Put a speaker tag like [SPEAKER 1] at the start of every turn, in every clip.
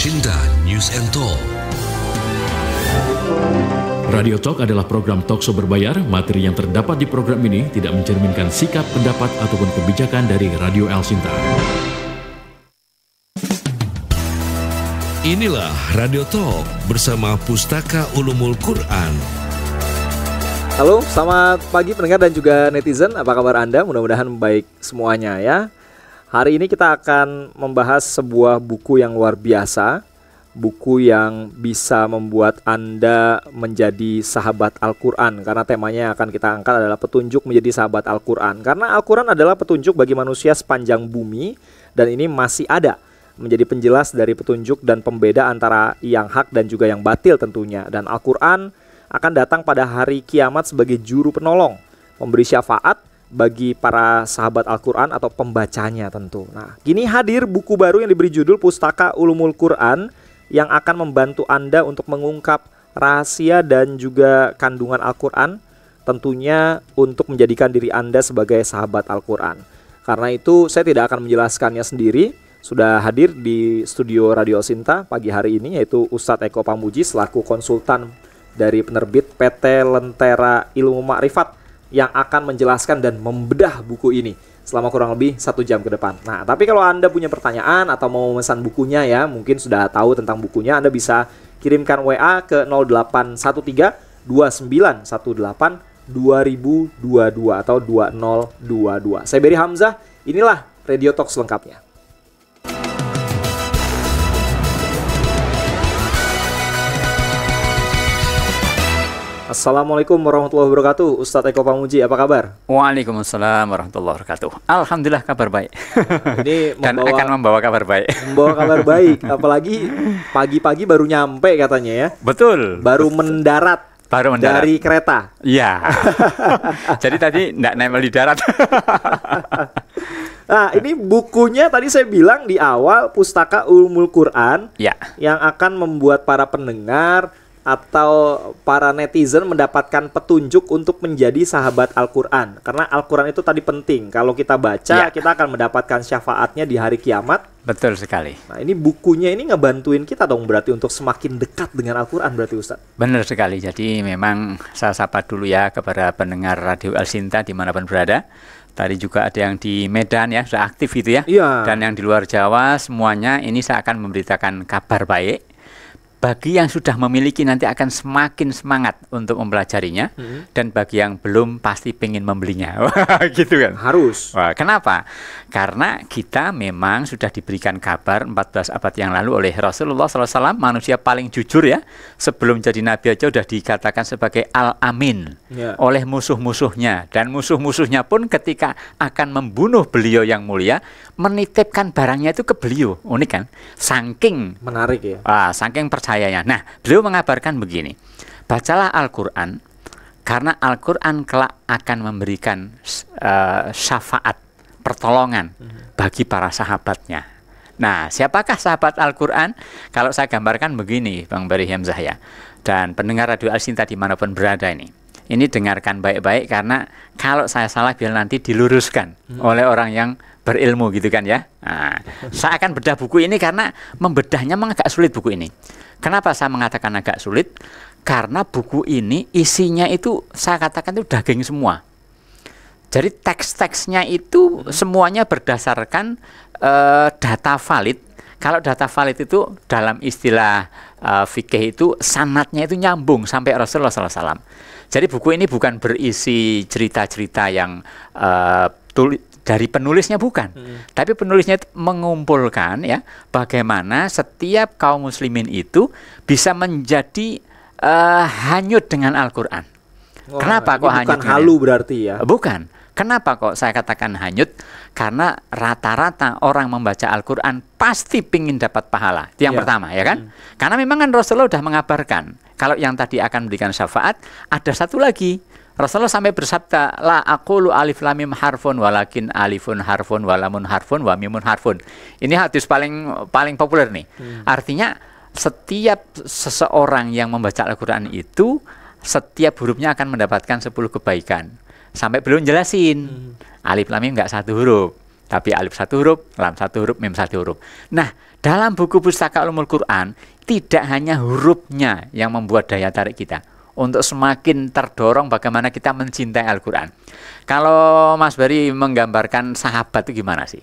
[SPEAKER 1] Shinda
[SPEAKER 2] News and Talk.
[SPEAKER 1] Radio Talk adalah program talkshow berbayar. Materi yang terdapat di program ini tidak mencerminkan sikap, pendapat, ataupun kebijakan dari Radio El Sinta.
[SPEAKER 2] Inilah Radio Talk bersama Pustaka Ulumul Quran.
[SPEAKER 3] Halo, selamat pagi pendengar dan juga netizen. Apa kabar Anda? Mudah-mudahan baik semuanya ya. Hari ini kita akan membahas sebuah buku yang luar biasa, buku yang bisa membuat Anda menjadi sahabat Al-Qur'an karena temanya yang akan kita angkat adalah petunjuk menjadi sahabat Al-Qur'an. Karena Al-Qur'an adalah petunjuk bagi manusia sepanjang bumi dan ini masih ada menjadi penjelas dari petunjuk dan pembeda antara yang hak dan juga yang batil tentunya. Dan Al-Qur'an akan datang pada hari kiamat sebagai juru penolong, memberi syafaat bagi para sahabat Al-Quran atau pembacanya tentu. Nah, gini hadir buku baru yang diberi judul Pustaka Ulumul Quran yang akan membantu Anda untuk mengungkap rahasia dan juga kandungan Al-Quran tentunya untuk menjadikan diri Anda sebagai sahabat Al-Quran. Karena itu saya tidak akan menjelaskannya sendiri, sudah hadir di studio Radio Sinta pagi hari ini yaitu Ustadz Eko Pamuji selaku konsultan dari penerbit PT Lentera Ilmu Makrifat yang akan menjelaskan dan membedah buku ini selama kurang lebih satu jam ke depan. Nah, tapi kalau Anda punya pertanyaan atau mau memesan bukunya ya, mungkin sudah tahu tentang bukunya, Anda bisa kirimkan WA ke 0813 2918 2022 atau 2022. Saya Beri Hamzah, inilah Radio Talks lengkapnya. Assalamualaikum warahmatullahi wabarakatuh Ustadz Eko Pamuji apa kabar? Waalaikumsalam warahmatullahi wabarakatuh Alhamdulillah kabar
[SPEAKER 4] baik Ini membawa, akan membawa kabar baik
[SPEAKER 3] Membawa kabar baik Apalagi pagi-pagi baru nyampe katanya ya Betul Baru betul. mendarat baru mendarat dari kereta.
[SPEAKER 4] Iya. Jadi tadi nggak naik di
[SPEAKER 3] darat. nah, ini bukunya tadi saya bilang di awal Pustaka Ulumul Quran ya. yang akan membuat para pendengar atau para netizen mendapatkan petunjuk untuk menjadi sahabat Al-Qur'an. Karena Al-Qur'an itu tadi penting. Kalau kita baca, ya. kita akan mendapatkan syafaatnya di hari kiamat. Betul sekali. Nah, ini bukunya ini ngebantuin kita dong berarti untuk semakin dekat dengan Al-Qur'an berarti Ustaz.
[SPEAKER 4] Benar sekali. Jadi memang saya sapa dulu ya kepada pendengar Radio Al Sinta dimanapun berada. Tadi juga ada yang di Medan ya, sudah aktif gitu ya. ya Dan yang di luar Jawa semuanya ini saya akan memberitakan kabar baik bagi yang sudah memiliki nanti akan semakin semangat untuk mempelajarinya hmm. dan bagi yang belum pasti ingin membelinya gitu kan harus Wah, kenapa karena kita memang sudah diberikan kabar 14 abad yang lalu oleh Rasulullah SAW manusia paling jujur ya sebelum jadi nabi aja sudah dikatakan sebagai al amin yeah. oleh musuh-musuhnya dan musuh-musuhnya pun ketika akan membunuh beliau yang mulia menitipkan barangnya itu ke beliau. Unik kan? Saking menarik ya. Ah, saking percayanya. Nah, beliau mengabarkan begini. Bacalah Al-Qur'an karena Al-Qur'an kelak akan memberikan uh, syafaat, pertolongan mhm. bagi para sahabatnya. Nah, siapakah sahabat Al-Qur'an? Kalau saya gambarkan begini, Bang Bari Hamzah ya. Dan pendengar Radio Al-Sinta dimanapun berada ini ini dengarkan baik-baik karena kalau saya salah biar nanti diluruskan hmm. oleh orang yang berilmu gitu kan ya. Nah, saya akan bedah buku ini karena membedahnya memang agak sulit buku ini. Kenapa saya mengatakan agak sulit? Karena buku ini isinya itu saya katakan itu daging semua. Jadi teks-teksnya itu hmm. semuanya berdasarkan uh, data valid. Kalau data valid itu dalam istilah uh, fikih itu sanatnya itu nyambung sampai Rasulullah SAW. Jadi buku ini bukan berisi cerita-cerita yang uh, eh, tulis dari penulisnya bukan, hmm. tapi penulisnya mengumpulkan ya bagaimana setiap kaum muslimin itu bisa menjadi uh, hanyut dengan Al-Qur'an.
[SPEAKER 5] Kenapa kok hanyut? Bukan halu berarti ya. Bukan. Kenapa
[SPEAKER 4] kok saya katakan hanyut? Karena rata-rata orang membaca Al-Qur'an pasti pingin dapat pahala. Itu yang ya. pertama ya kan? Hmm. Karena memang kan Rasulullah sudah mengabarkan kalau yang tadi akan memberikan syafaat, ada satu lagi Rasulullah sampai bersabda, "La aku lu alif lamim harfun walakin alifun harfun walamun harfun wamimun harfun." Ini hadis paling paling populer nih. Hmm. Artinya setiap seseorang yang membaca Al-Qur'an itu setiap hurufnya akan mendapatkan 10 kebaikan. Sampai belum jelasin. Hmm. Alif lamim enggak satu huruf, tapi alif satu huruf, lam satu huruf, mim satu huruf. Nah, dalam buku pustaka Ulumul Quran tidak hanya hurufnya yang membuat daya tarik kita untuk semakin terdorong bagaimana kita mencintai Al-Quran. Kalau Mas Bari menggambarkan sahabat itu gimana sih?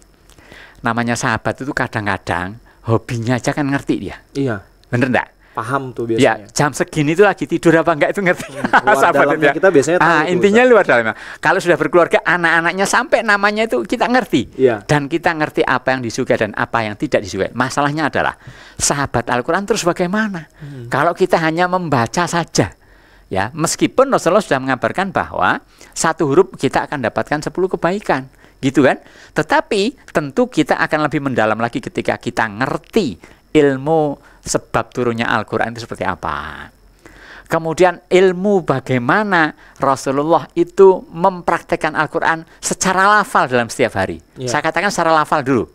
[SPEAKER 4] Namanya sahabat itu kadang-kadang hobinya aja kan ngerti dia. Iya. Bener enggak?
[SPEAKER 3] paham tuh ya, biasanya.
[SPEAKER 4] Ya, jam segini itu lagi tidur apa enggak itu ngerti. Hmm, Sahabat ya. kita biasanya tahu. Ah, intinya luar dalamnya. Kalau sudah berkeluarga anak-anaknya sampai namanya itu kita ngerti. Iya. Dan kita ngerti apa yang disuka dan apa yang tidak disuka. Masalahnya adalah sahabat Al-Qur'an terus bagaimana? Hmm. Kalau kita hanya membaca saja, Ya, meskipun Rasulullah sudah mengabarkan bahwa satu huruf kita akan dapatkan sepuluh kebaikan, gitu kan? Tetapi tentu kita akan lebih mendalam lagi ketika kita ngerti ilmu sebab turunnya Al-Qur'an itu seperti apa. Kemudian ilmu bagaimana Rasulullah itu mempraktekkan Al-Quran secara lafal dalam setiap hari. Yeah. Saya katakan secara lafal dulu.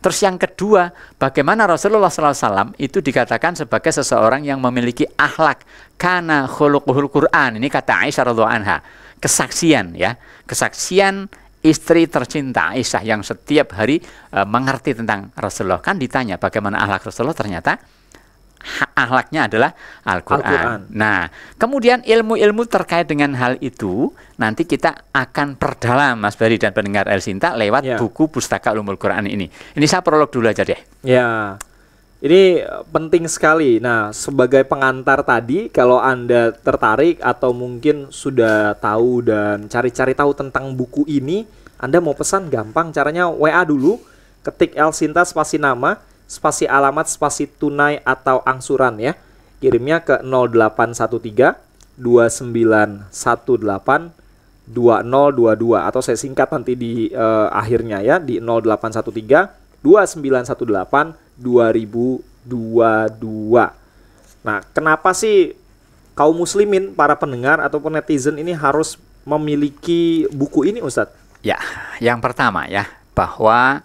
[SPEAKER 4] Terus yang kedua, bagaimana Rasulullah SAW itu dikatakan sebagai seseorang yang memiliki akhlak karena khuluquhul Quran. Ini kata Aisyah radhiallahu anha. Kesaksian ya, kesaksian istri tercinta Aisyah yang setiap hari e, mengerti tentang Rasulullah kan ditanya bagaimana akhlak Rasulullah ternyata ahlaknya adalah Al-Quran. Al nah, kemudian ilmu-ilmu terkait dengan hal itu nanti kita akan perdalam Mas Bari dan pendengar El Sinta lewat ya. buku Pustaka Ulumul Quran ini. Ini saya prolog dulu aja deh.
[SPEAKER 3] Ya. Ini penting sekali. Nah, sebagai pengantar tadi, kalau Anda tertarik atau mungkin sudah tahu dan cari-cari tahu tentang buku ini, Anda mau pesan gampang caranya WA dulu, ketik El Sinta spasi nama spasi alamat spasi tunai atau angsuran ya. Kirimnya ke 0813 2918 2022 atau saya singkat nanti di uh, akhirnya ya di 0813 2918 2022. Nah, kenapa sih kaum muslimin para pendengar ataupun netizen ini harus memiliki buku ini Ustadz?
[SPEAKER 4] Ya, yang pertama ya bahwa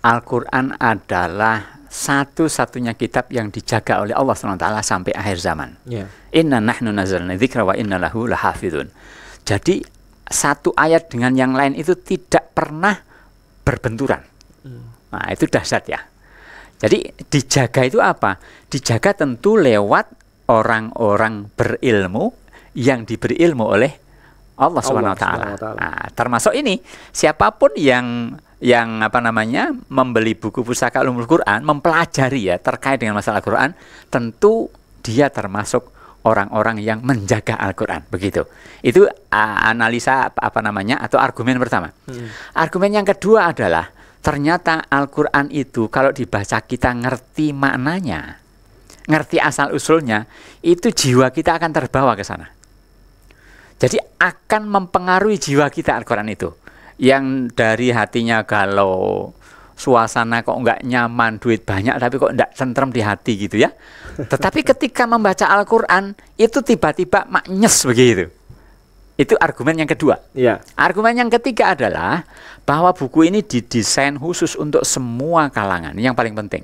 [SPEAKER 4] Al-Qur'an adalah satu-satunya kitab yang dijaga oleh Allah SWT sampai akhir zaman. Yeah. Inna nahnu nazalna dzikra wa inna lahu lahafidun. Jadi satu ayat dengan yang lain itu tidak pernah berbenturan. Mm. Nah, itu dahsyat ya. Jadi dijaga itu apa? Dijaga tentu lewat orang-orang berilmu yang diberi ilmu oleh Allah, Allah Subhanahu wa Nah, termasuk ini siapapun yang yang apa namanya membeli buku pusaka Ulumul Quran mempelajari ya terkait dengan masalah Quran tentu dia termasuk orang-orang yang menjaga Al-Quran begitu itu uh, analisa apa, apa namanya atau argumen pertama hmm. argumen yang kedua adalah ternyata Al-Quran itu kalau dibaca kita ngerti maknanya ngerti asal usulnya itu jiwa kita akan terbawa ke sana jadi akan mempengaruhi jiwa kita Al-Quran itu yang dari hatinya galau suasana kok nggak nyaman duit banyak tapi kok nggak tentrem di hati gitu ya tetapi ketika membaca Al-Quran itu tiba-tiba maknyes begitu itu argumen yang kedua ya. argumen yang ketiga adalah bahwa buku ini didesain khusus untuk semua kalangan yang paling penting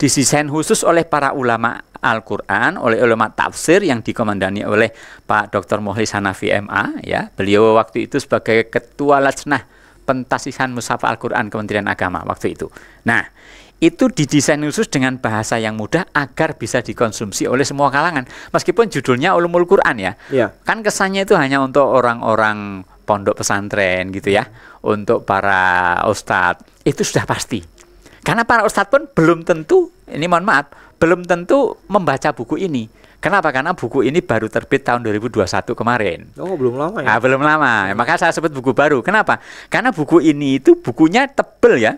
[SPEAKER 4] disisain khusus oleh para ulama Al-Quran oleh ulama tafsir yang dikomandani oleh Pak Dr. Mohlis Hanafi MA ya beliau waktu itu sebagai ketua lajnah pentasihan Musaf Al-Quran Kementerian Agama waktu itu nah itu didesain khusus dengan bahasa yang mudah agar bisa dikonsumsi oleh semua kalangan meskipun judulnya Ulumul Quran ya, ya. kan kesannya itu hanya untuk orang-orang pondok pesantren gitu ya untuk para ustadz itu sudah pasti karena para ustadz pun belum tentu, ini mohon maaf, belum tentu membaca buku ini. Kenapa? Karena buku ini baru terbit tahun 2021 kemarin.
[SPEAKER 3] Oh, belum lama ya? Nah,
[SPEAKER 4] belum lama. Hmm. Maka saya sebut buku baru. Kenapa? Karena buku ini itu bukunya tebel ya.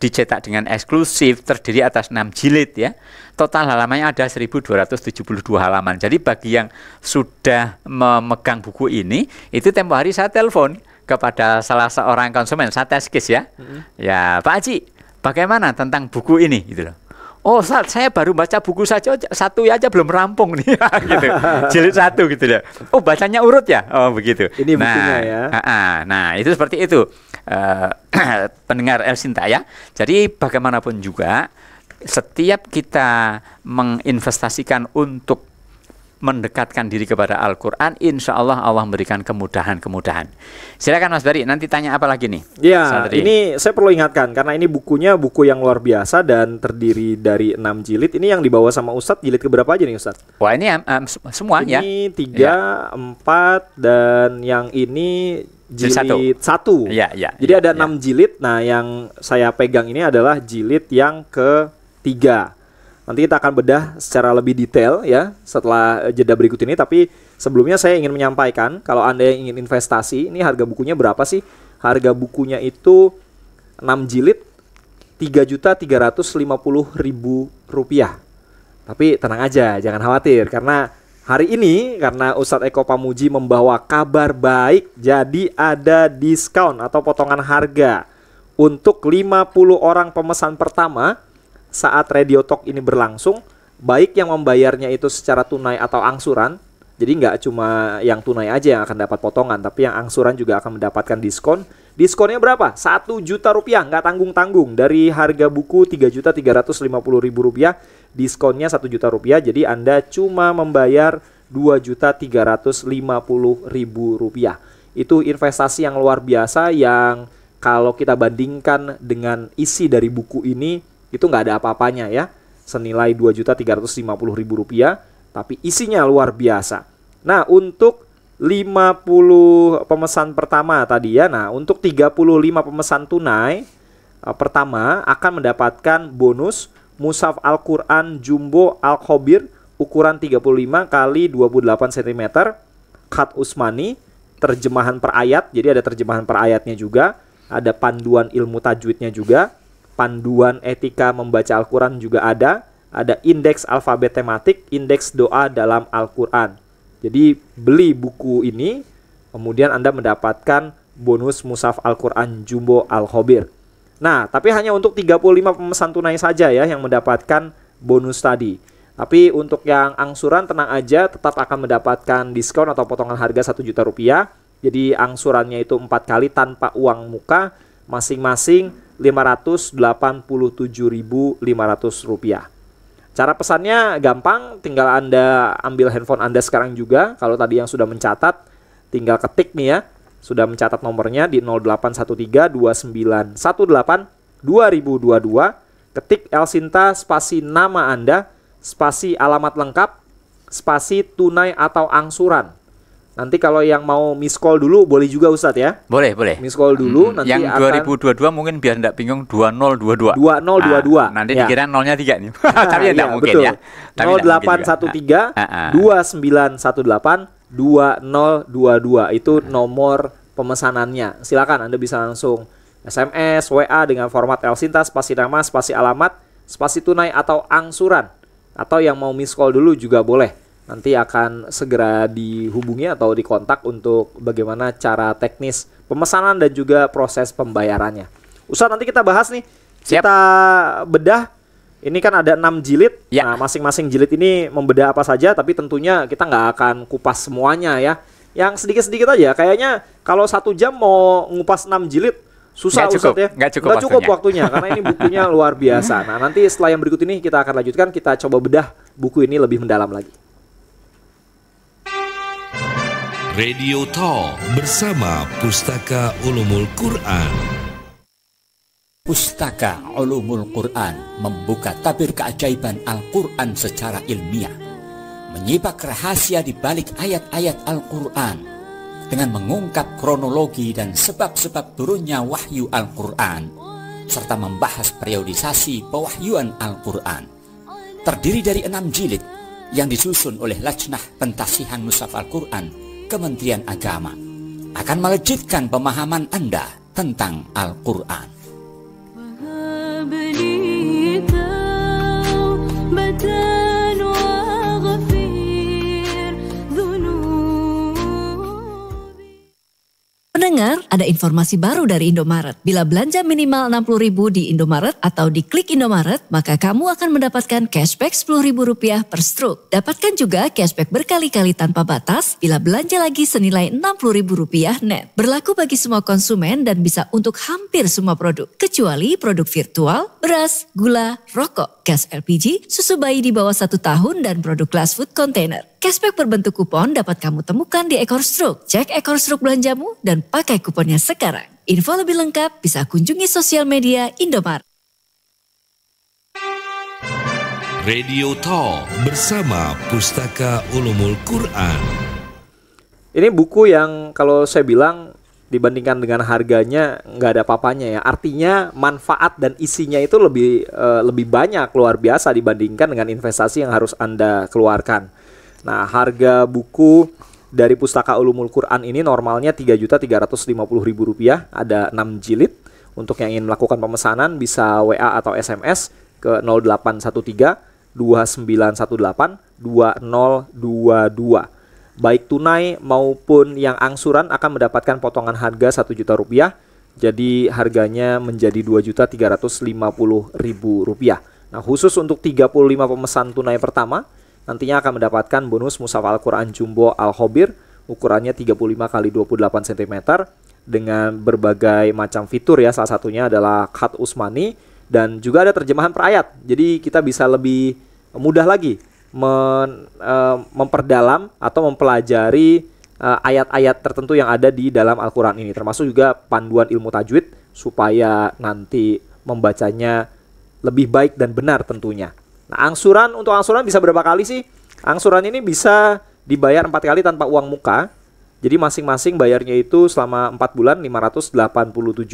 [SPEAKER 4] Dicetak dengan eksklusif, terdiri atas 6 jilid ya. Total halamannya ada 1272 halaman. Jadi bagi yang sudah memegang buku ini, itu tempo hari saya telepon kepada salah seorang konsumen, saya tes ya. Hmm. Ya, Pak Haji, Bagaimana tentang buku ini gitu loh. Oh, saat saya baru baca buku saja satu aja belum rampung nih, gitu. Jilid satu gitu ya. Oh, bacanya urut ya? Oh, begitu. Ini nah, ya. Uh, uh, nah, itu seperti itu. Uh, pendengar El Sinta ya. Jadi bagaimanapun juga setiap kita menginvestasikan untuk mendekatkan diri kepada Al-Quran, insya Allah Allah memberikan kemudahan-kemudahan. Silakan Mas Bari, nanti tanya apa lagi nih?
[SPEAKER 3] Ya, ini saya perlu ingatkan karena ini bukunya buku yang luar biasa dan terdiri dari enam jilid. Ini yang dibawa sama Ustadz jilid keberapa aja nih Ustadz? Wah ini um, semua ini ya. Ini tiga, ya. empat, dan yang ini jilid satu. satu. Ya, ya, Jadi ya, ada enam ya. jilid. Nah, yang saya pegang ini adalah jilid yang ketiga. Nanti kita akan bedah secara lebih detail ya setelah jeda berikut ini. Tapi sebelumnya saya ingin menyampaikan kalau Anda yang ingin investasi, ini harga bukunya berapa sih? Harga bukunya itu 6 jilid tiga juta ribu rupiah. Tapi tenang aja, jangan khawatir karena hari ini karena Ustadz Eko Pamuji membawa kabar baik, jadi ada diskon atau potongan harga untuk 50 orang pemesan pertama saat radio talk ini berlangsung, baik yang membayarnya itu secara tunai atau angsuran. Jadi nggak cuma yang tunai aja yang akan dapat potongan, tapi yang angsuran juga akan mendapatkan diskon. Diskonnya berapa? Satu juta rupiah, nggak tanggung-tanggung. Dari harga buku tiga juta tiga ratus lima puluh ribu rupiah, diskonnya satu juta rupiah. Jadi Anda cuma membayar dua juta tiga ratus lima puluh ribu rupiah. Itu investasi yang luar biasa yang kalau kita bandingkan dengan isi dari buku ini itu nggak ada apa-apanya ya. Senilai dua juta tiga ratus lima puluh ribu rupiah tapi isinya luar biasa. Nah, untuk 50 pemesan pertama tadi ya. Nah, untuk 35 pemesan tunai eh, pertama akan mendapatkan bonus musaf Al-Qur'an jumbo Al-Khobir ukuran 35 kali 28 cm khat Usmani terjemahan per ayat. Jadi ada terjemahan per ayatnya juga, ada panduan ilmu tajwidnya juga panduan etika membaca Al-Quran juga ada. Ada indeks alfabet tematik, indeks doa dalam Al-Quran. Jadi beli buku ini, kemudian Anda mendapatkan bonus Musaf Al-Quran Jumbo Al-Hobir. Nah, tapi hanya untuk 35 pemesan tunai saja ya yang mendapatkan bonus tadi. Tapi untuk yang angsuran tenang aja tetap akan mendapatkan diskon atau potongan harga 1 juta rupiah. Jadi angsurannya itu empat kali tanpa uang muka masing-masing rupiah. Cara pesannya gampang, tinggal Anda ambil handphone Anda sekarang juga. Kalau tadi yang sudah mencatat, tinggal ketik nih ya. Sudah mencatat nomornya di 0813 2918 2022. Ketik Elsinta spasi nama Anda, spasi alamat lengkap, spasi tunai atau angsuran. Nanti kalau yang mau miss call dulu boleh juga Ustadz ya?
[SPEAKER 4] Boleh, boleh. Miss
[SPEAKER 3] call dulu hmm, nanti yang akan...
[SPEAKER 4] 2022 mungkin biar enggak bingung 2022. 2022. Nah, nanti ya. dikira nolnya 3
[SPEAKER 3] nih. Nah, Tapi enggak ya iya, mungkin betul. ya. Tapi 0813 2918 2022 itu nomor pemesanannya. Silakan Anda bisa langsung SMS, WA dengan format Elsinta spasi nama, spasi alamat, spasi tunai atau angsuran. Atau yang mau miss call dulu juga boleh nanti akan segera dihubungi atau dikontak untuk bagaimana cara teknis pemesanan dan juga proses pembayarannya. Usah nanti kita bahas nih, Siap. kita bedah. Ini kan ada enam jilid. Ya. Nah, masing-masing jilid ini membedah apa saja, tapi tentunya kita nggak akan kupas semuanya ya. Yang sedikit-sedikit aja. Kayaknya kalau satu jam mau ngupas enam jilid, susah nggak cukup, ya. Nggak cukup, nggak cukup waktunya. waktunya karena ini bukunya luar biasa. Nah, nanti setelah yang berikut ini kita akan lanjutkan kita coba bedah buku ini lebih mendalam lagi.
[SPEAKER 2] Radio Talk bersama Pustaka Ulumul Quran. Pustaka Ulumul Quran membuka tabir
[SPEAKER 5] keajaiban Al-Quran secara ilmiah. Menyibak rahasia di balik ayat-ayat Al-Quran dengan mengungkap kronologi dan sebab-sebab turunnya wahyu Al-Quran serta membahas periodisasi pewahyuan Al-Quran. Terdiri dari enam jilid yang disusun oleh Lajnah Pentasihan Musaf Al-Quran Kementerian Agama akan melejitkan pemahaman Anda tentang Al-Quran.
[SPEAKER 3] Pendengar, ada informasi baru dari Indomaret. Bila belanja minimal 60.000 di Indomaret atau di klik Indomaret, maka kamu akan mendapatkan cashback Rp10.000 per stroke. Dapatkan juga cashback berkali-kali tanpa batas bila belanja lagi senilai Rp60.000 net. Berlaku bagi semua konsumen dan bisa untuk hampir semua produk, kecuali produk virtual, beras, gula, rokok, gas LPG, susu bayi di bawah satu tahun, dan produk glass food container. Cashback berbentuk kupon dapat kamu temukan di Ekor Struk. Cek Ekor Struk belanjamu dan pakai kuponnya sekarang. Info lebih lengkap bisa kunjungi sosial media Indomaret.
[SPEAKER 2] Radio Talk bersama Pustaka Ulumul Quran.
[SPEAKER 3] Ini buku yang kalau saya bilang dibandingkan dengan harganya nggak ada papanya ya. Artinya manfaat dan isinya itu lebih uh, lebih banyak luar biasa dibandingkan dengan investasi yang harus Anda keluarkan. Nah, harga buku dari Pustaka Ulumul Quran ini normalnya Rp3.350.000, ada 6 jilid. Untuk yang ingin melakukan pemesanan bisa WA atau SMS ke 0813 2918 2022. Baik tunai maupun yang angsuran akan mendapatkan potongan harga satu juta rupiah. Jadi harganya menjadi Rp2.350.000. Nah, khusus untuk 35 pemesan tunai pertama, nantinya akan mendapatkan bonus Musaf Al-Quran Jumbo Al-Hobir ukurannya 35 kali 28 cm dengan berbagai macam fitur ya salah satunya adalah Khat Usmani dan juga ada terjemahan per ayat jadi kita bisa lebih mudah lagi men, e, memperdalam atau mempelajari ayat e, ayat-ayat tertentu yang ada di dalam Al-Quran ini termasuk juga panduan ilmu tajwid supaya nanti membacanya lebih baik dan benar tentunya Nah, angsuran untuk angsuran bisa berapa kali sih? Angsuran ini bisa dibayar empat kali tanpa uang muka. Jadi masing-masing bayarnya itu selama 4 bulan 587.500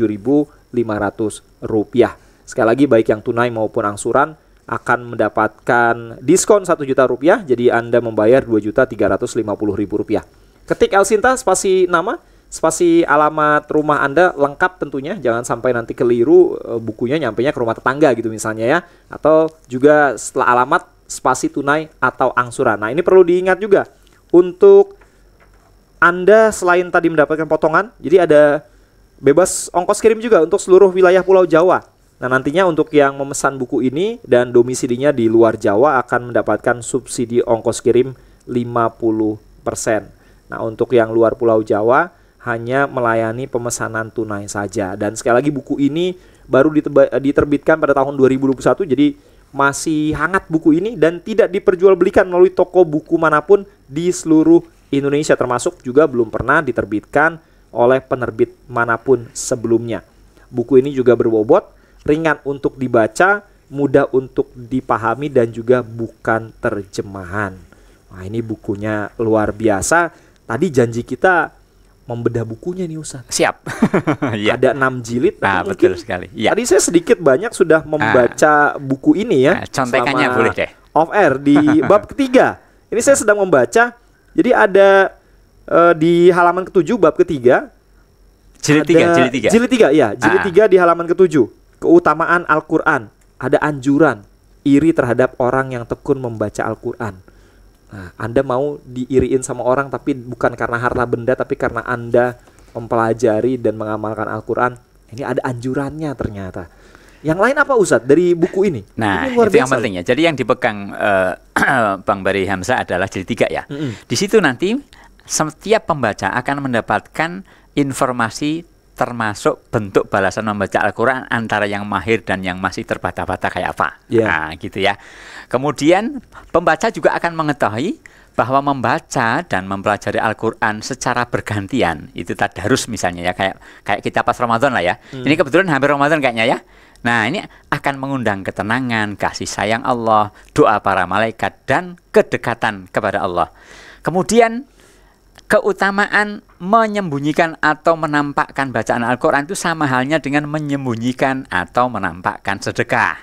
[SPEAKER 3] rupiah. Sekali lagi baik yang tunai maupun angsuran akan mendapatkan diskon satu juta rupiah. Jadi Anda membayar 2.350.000 rupiah. Ketik Elsinta spasi nama spasi alamat rumah Anda lengkap tentunya, jangan sampai nanti keliru eh, bukunya nyampainya ke rumah tetangga gitu misalnya ya. Atau juga setelah alamat spasi tunai atau angsuran. Nah, ini perlu diingat juga untuk Anda selain tadi mendapatkan potongan, jadi ada bebas ongkos kirim juga untuk seluruh wilayah Pulau Jawa. Nah, nantinya untuk yang memesan buku ini dan domisilinya di luar Jawa akan mendapatkan subsidi ongkos kirim 50%. Nah, untuk yang luar Pulau Jawa hanya melayani pemesanan tunai saja. Dan sekali lagi buku ini baru diterbitkan pada tahun 2021 jadi masih hangat buku ini dan tidak diperjualbelikan melalui toko buku manapun di seluruh Indonesia termasuk juga belum pernah diterbitkan oleh penerbit manapun sebelumnya. Buku ini juga berbobot, ringan untuk dibaca, mudah untuk dipahami dan juga bukan terjemahan. Nah, ini bukunya luar biasa. Tadi janji kita membedah bukunya nih Ustaz. Siap. ya. Ada enam jilid. Nah, betul sekali. Ya. Tadi saya sedikit banyak sudah ah. membaca buku ini ya. Ah, contekannya boleh deh. Off air di bab ketiga. Ini saya sedang membaca. Jadi ada uh, di halaman ketujuh bab ketiga. Jilid tiga, jilid tiga. Jilid tiga, ya. Jilid ah. tiga di halaman ketujuh. Keutamaan Al-Quran. Ada anjuran iri terhadap orang yang tekun membaca Al-Quran Nah, Anda mau diiriin sama orang tapi bukan karena harta benda tapi karena Anda mempelajari dan mengamalkan Al-Qur'an. Ini ada anjurannya ternyata. Yang lain apa Ustadz dari buku ini? Nah, ini luar itu biasa. yang pentingnya.
[SPEAKER 4] Jadi yang dipegang uh, Bang Bari Hamzah adalah jadi tiga ya. Mm -hmm. Di situ nanti setiap pembaca akan mendapatkan informasi termasuk bentuk balasan membaca Al-Quran antara yang mahir dan yang masih terbata-bata kayak apa. Yeah. Nah, gitu ya. Kemudian pembaca juga akan mengetahui bahwa membaca dan mempelajari Al-Quran secara bergantian itu tak harus misalnya ya kayak kayak kita pas Ramadan lah ya. Hmm. Ini kebetulan hampir Ramadan kayaknya ya. Nah, ini akan mengundang ketenangan, kasih sayang Allah, doa para malaikat dan kedekatan kepada Allah. Kemudian keutamaan menyembunyikan atau menampakkan bacaan Al-Quran itu sama halnya dengan menyembunyikan atau menampakkan sedekah.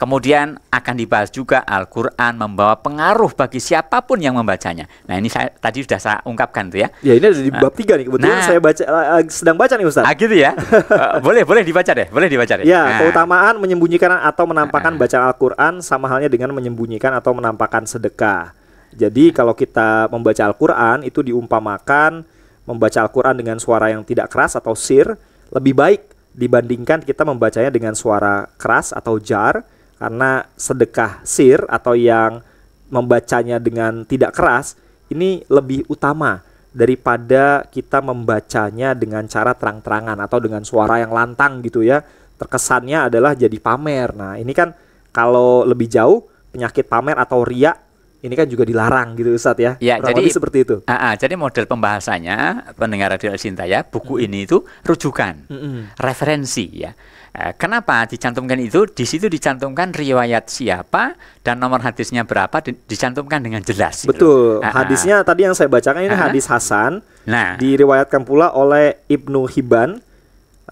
[SPEAKER 4] Kemudian akan dibahas juga Al-Quran membawa pengaruh bagi siapapun yang membacanya. Nah ini saya tadi sudah saya ungkapkan tuh ya.
[SPEAKER 3] Ya ini ada di bab tiga nih kebetulan nah, saya baca eh, eh, sedang baca nih Ustaz. Ah gitu ya. Eh,
[SPEAKER 4] boleh boleh dibaca deh, boleh dibaca deh. Ya nah.
[SPEAKER 3] keutamaan menyembunyikan atau menampakkan ah. bacaan Al-Quran sama halnya dengan menyembunyikan atau menampakkan sedekah. Jadi kalau kita membaca Al-Qur'an itu diumpamakan membaca Al-Qur'an dengan suara yang tidak keras atau sir lebih baik dibandingkan kita membacanya dengan suara keras atau jar karena sedekah sir atau yang membacanya dengan tidak keras ini lebih utama daripada kita membacanya dengan cara terang-terangan atau dengan suara yang lantang gitu ya. Terkesannya adalah jadi pamer. Nah, ini kan kalau lebih jauh penyakit pamer atau riak ini kan juga dilarang gitu Ustaz ya. Ya, jadi seperti itu. Uh, uh, jadi
[SPEAKER 4] model pembahasannya pendengar Radio Sinta ya, buku hmm. ini itu rujukan, hmm. referensi ya. Uh, kenapa dicantumkan itu? Di situ dicantumkan riwayat siapa dan nomor hadisnya berapa di, dicantumkan dengan jelas. Gitu.
[SPEAKER 3] Betul. Gitu. Uh, uh, hadisnya tadi yang saya bacakan ini uh, hadis Hasan. Nah, diriwayatkan pula oleh Ibnu Hibban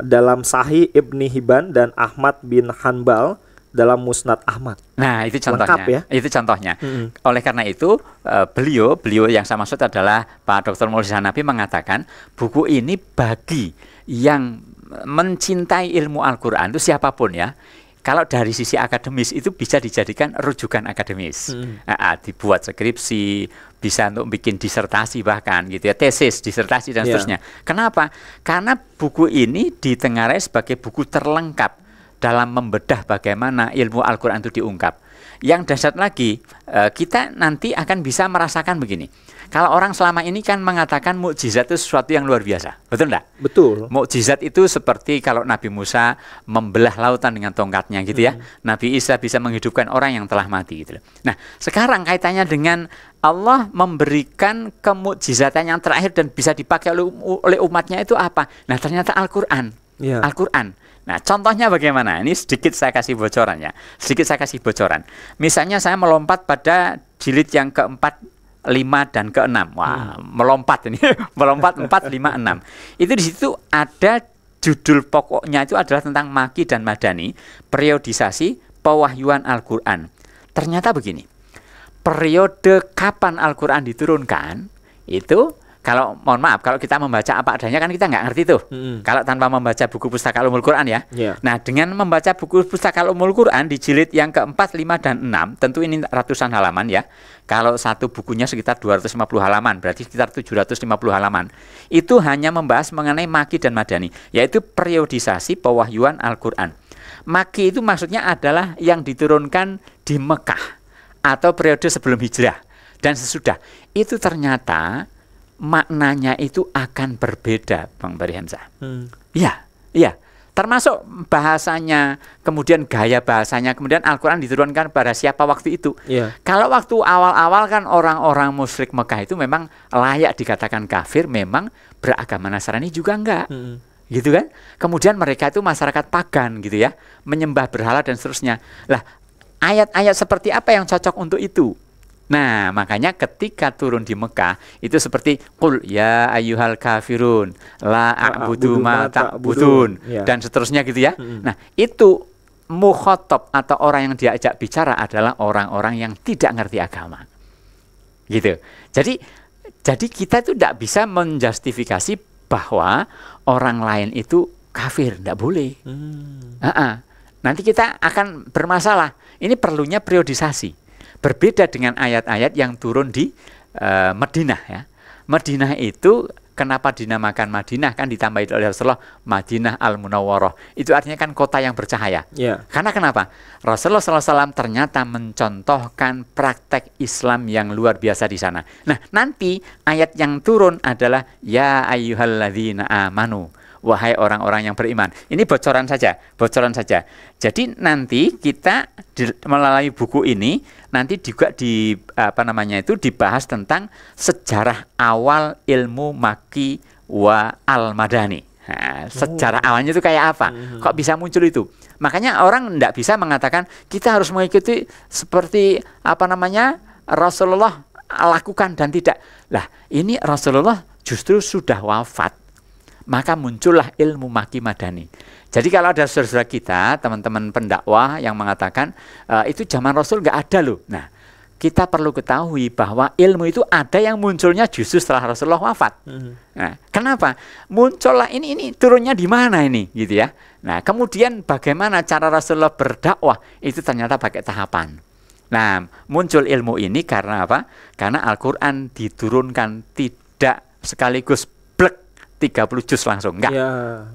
[SPEAKER 3] dalam Sahih Ibni Hibban dan Ahmad bin Hanbal dalam Musnad Ahmad. Nah, itu contohnya. Lengkap ya.
[SPEAKER 4] Itu contohnya. Hmm. Oleh karena itu, e, beliau, beliau yang saya maksud adalah Pak Dr. Mulsi Hanafi mengatakan buku ini bagi yang mencintai ilmu Al-Qur'an itu siapapun ya kalau dari sisi akademis itu bisa dijadikan rujukan akademis. Hmm. Nah, ah, dibuat skripsi, bisa untuk bikin disertasi bahkan gitu ya, tesis, disertasi dan yeah. seterusnya. Kenapa? Karena buku ini ditengarai sebagai buku terlengkap dalam membedah bagaimana ilmu Al-Quran itu diungkap. Yang dasar lagi, eh, kita nanti akan bisa merasakan begini. Kalau orang selama ini kan mengatakan mukjizat itu sesuatu yang luar biasa, betul enggak? Betul. Mukjizat itu seperti kalau Nabi Musa membelah lautan dengan tongkatnya gitu ya. Hmm. Nabi Isa bisa menghidupkan orang yang telah mati gitu. Nah, sekarang kaitannya dengan Allah memberikan kemukjizatan yang terakhir dan bisa dipakai oleh, um-, umatnya itu apa? Nah, ternyata Al-Qur'an. Ya. Al-Qur'an Nah, contohnya bagaimana? Ini sedikit saya kasih bocoran ya. Sedikit saya kasih bocoran. Misalnya saya melompat pada jilid yang keempat lima dan keenam Wah, hmm. melompat ini. melompat empat lima enam Itu di situ ada judul pokoknya itu adalah tentang Maki dan Madani, periodisasi pewahyuan Al-Qur'an. Ternyata begini. Periode kapan Al-Qur'an diturunkan itu kalau mohon maaf kalau kita membaca apa adanya kan kita nggak ngerti tuh. Mm-hmm. Kalau tanpa membaca buku pustaka Umul Quran ya. Yeah. Nah, dengan membaca buku pustaka Umul Quran di jilid yang keempat, lima dan enam, tentu ini ratusan halaman ya. Kalau satu bukunya sekitar 250 halaman, berarti sekitar 750 halaman. Itu hanya membahas mengenai Maki dan Madani, yaitu periodisasi pewahyuan Al-Qur'an. Maki itu maksudnya adalah yang diturunkan di Mekah atau periode sebelum hijrah dan sesudah. Itu ternyata maknanya itu akan berbeda, Bang Bari Hamzah.
[SPEAKER 5] Hmm. Iya,
[SPEAKER 4] iya. Termasuk bahasanya, kemudian gaya bahasanya, kemudian Al-Quran diturunkan pada siapa waktu itu. Yeah. Kalau waktu awal-awal kan orang-orang musyrik Mekah itu memang layak dikatakan kafir, memang beragama Nasrani juga enggak. Hmm. Gitu kan? Kemudian mereka itu masyarakat pagan gitu ya, menyembah berhala dan seterusnya. Lah, ayat-ayat seperti apa yang cocok untuk itu? Nah, makanya ketika turun di Mekah itu seperti kul ya ayyuhal kafirun la a'budu ma ta'budun ya. dan seterusnya gitu ya. Hmm. Nah, itu mukhotob atau orang yang diajak bicara adalah orang-orang yang tidak ngerti agama. Gitu. Jadi jadi kita itu tidak bisa menjustifikasi bahwa orang lain itu kafir, tidak boleh. Hmm. Uh -uh. Nanti kita akan bermasalah. Ini perlunya periodisasi Berbeda dengan ayat-ayat yang turun di uh, Madinah ya. Madinah itu kenapa dinamakan Madinah kan ditambah itu oleh Rasulullah Madinah al Munawwaroh itu artinya kan kota yang bercahaya yeah. karena kenapa Rasulullah Sallallahu Alaihi Wasallam ternyata mencontohkan praktek Islam yang luar biasa di sana nah nanti ayat yang turun adalah ya ayyuhalladzina amanu wahai orang-orang yang beriman. Ini bocoran saja, bocoran saja. Jadi nanti kita di, melalui buku ini nanti juga di apa namanya itu dibahas tentang sejarah awal ilmu Maki wa Al-Madani. Nah, sejarah oh. awalnya itu kayak apa? Hmm. Kok bisa muncul itu? Makanya orang tidak bisa mengatakan kita harus mengikuti seperti apa namanya Rasulullah lakukan dan tidak. Lah, ini Rasulullah justru sudah wafat maka muncullah ilmu maki madani. Jadi kalau ada saudara kita, teman-teman pendakwah yang mengatakan e, itu zaman Rasul nggak ada loh. Nah, kita perlu ketahui bahwa ilmu itu ada yang munculnya justru setelah Rasulullah wafat. Mm-hmm. Nah, kenapa? Muncullah ini ini turunnya di mana ini gitu ya. Nah, kemudian bagaimana cara Rasulullah berdakwah itu ternyata pakai tahapan. Nah, muncul ilmu ini karena apa? Karena Al-Qur'an diturunkan tidak sekaligus 30 juz langsung, enggak. Ya.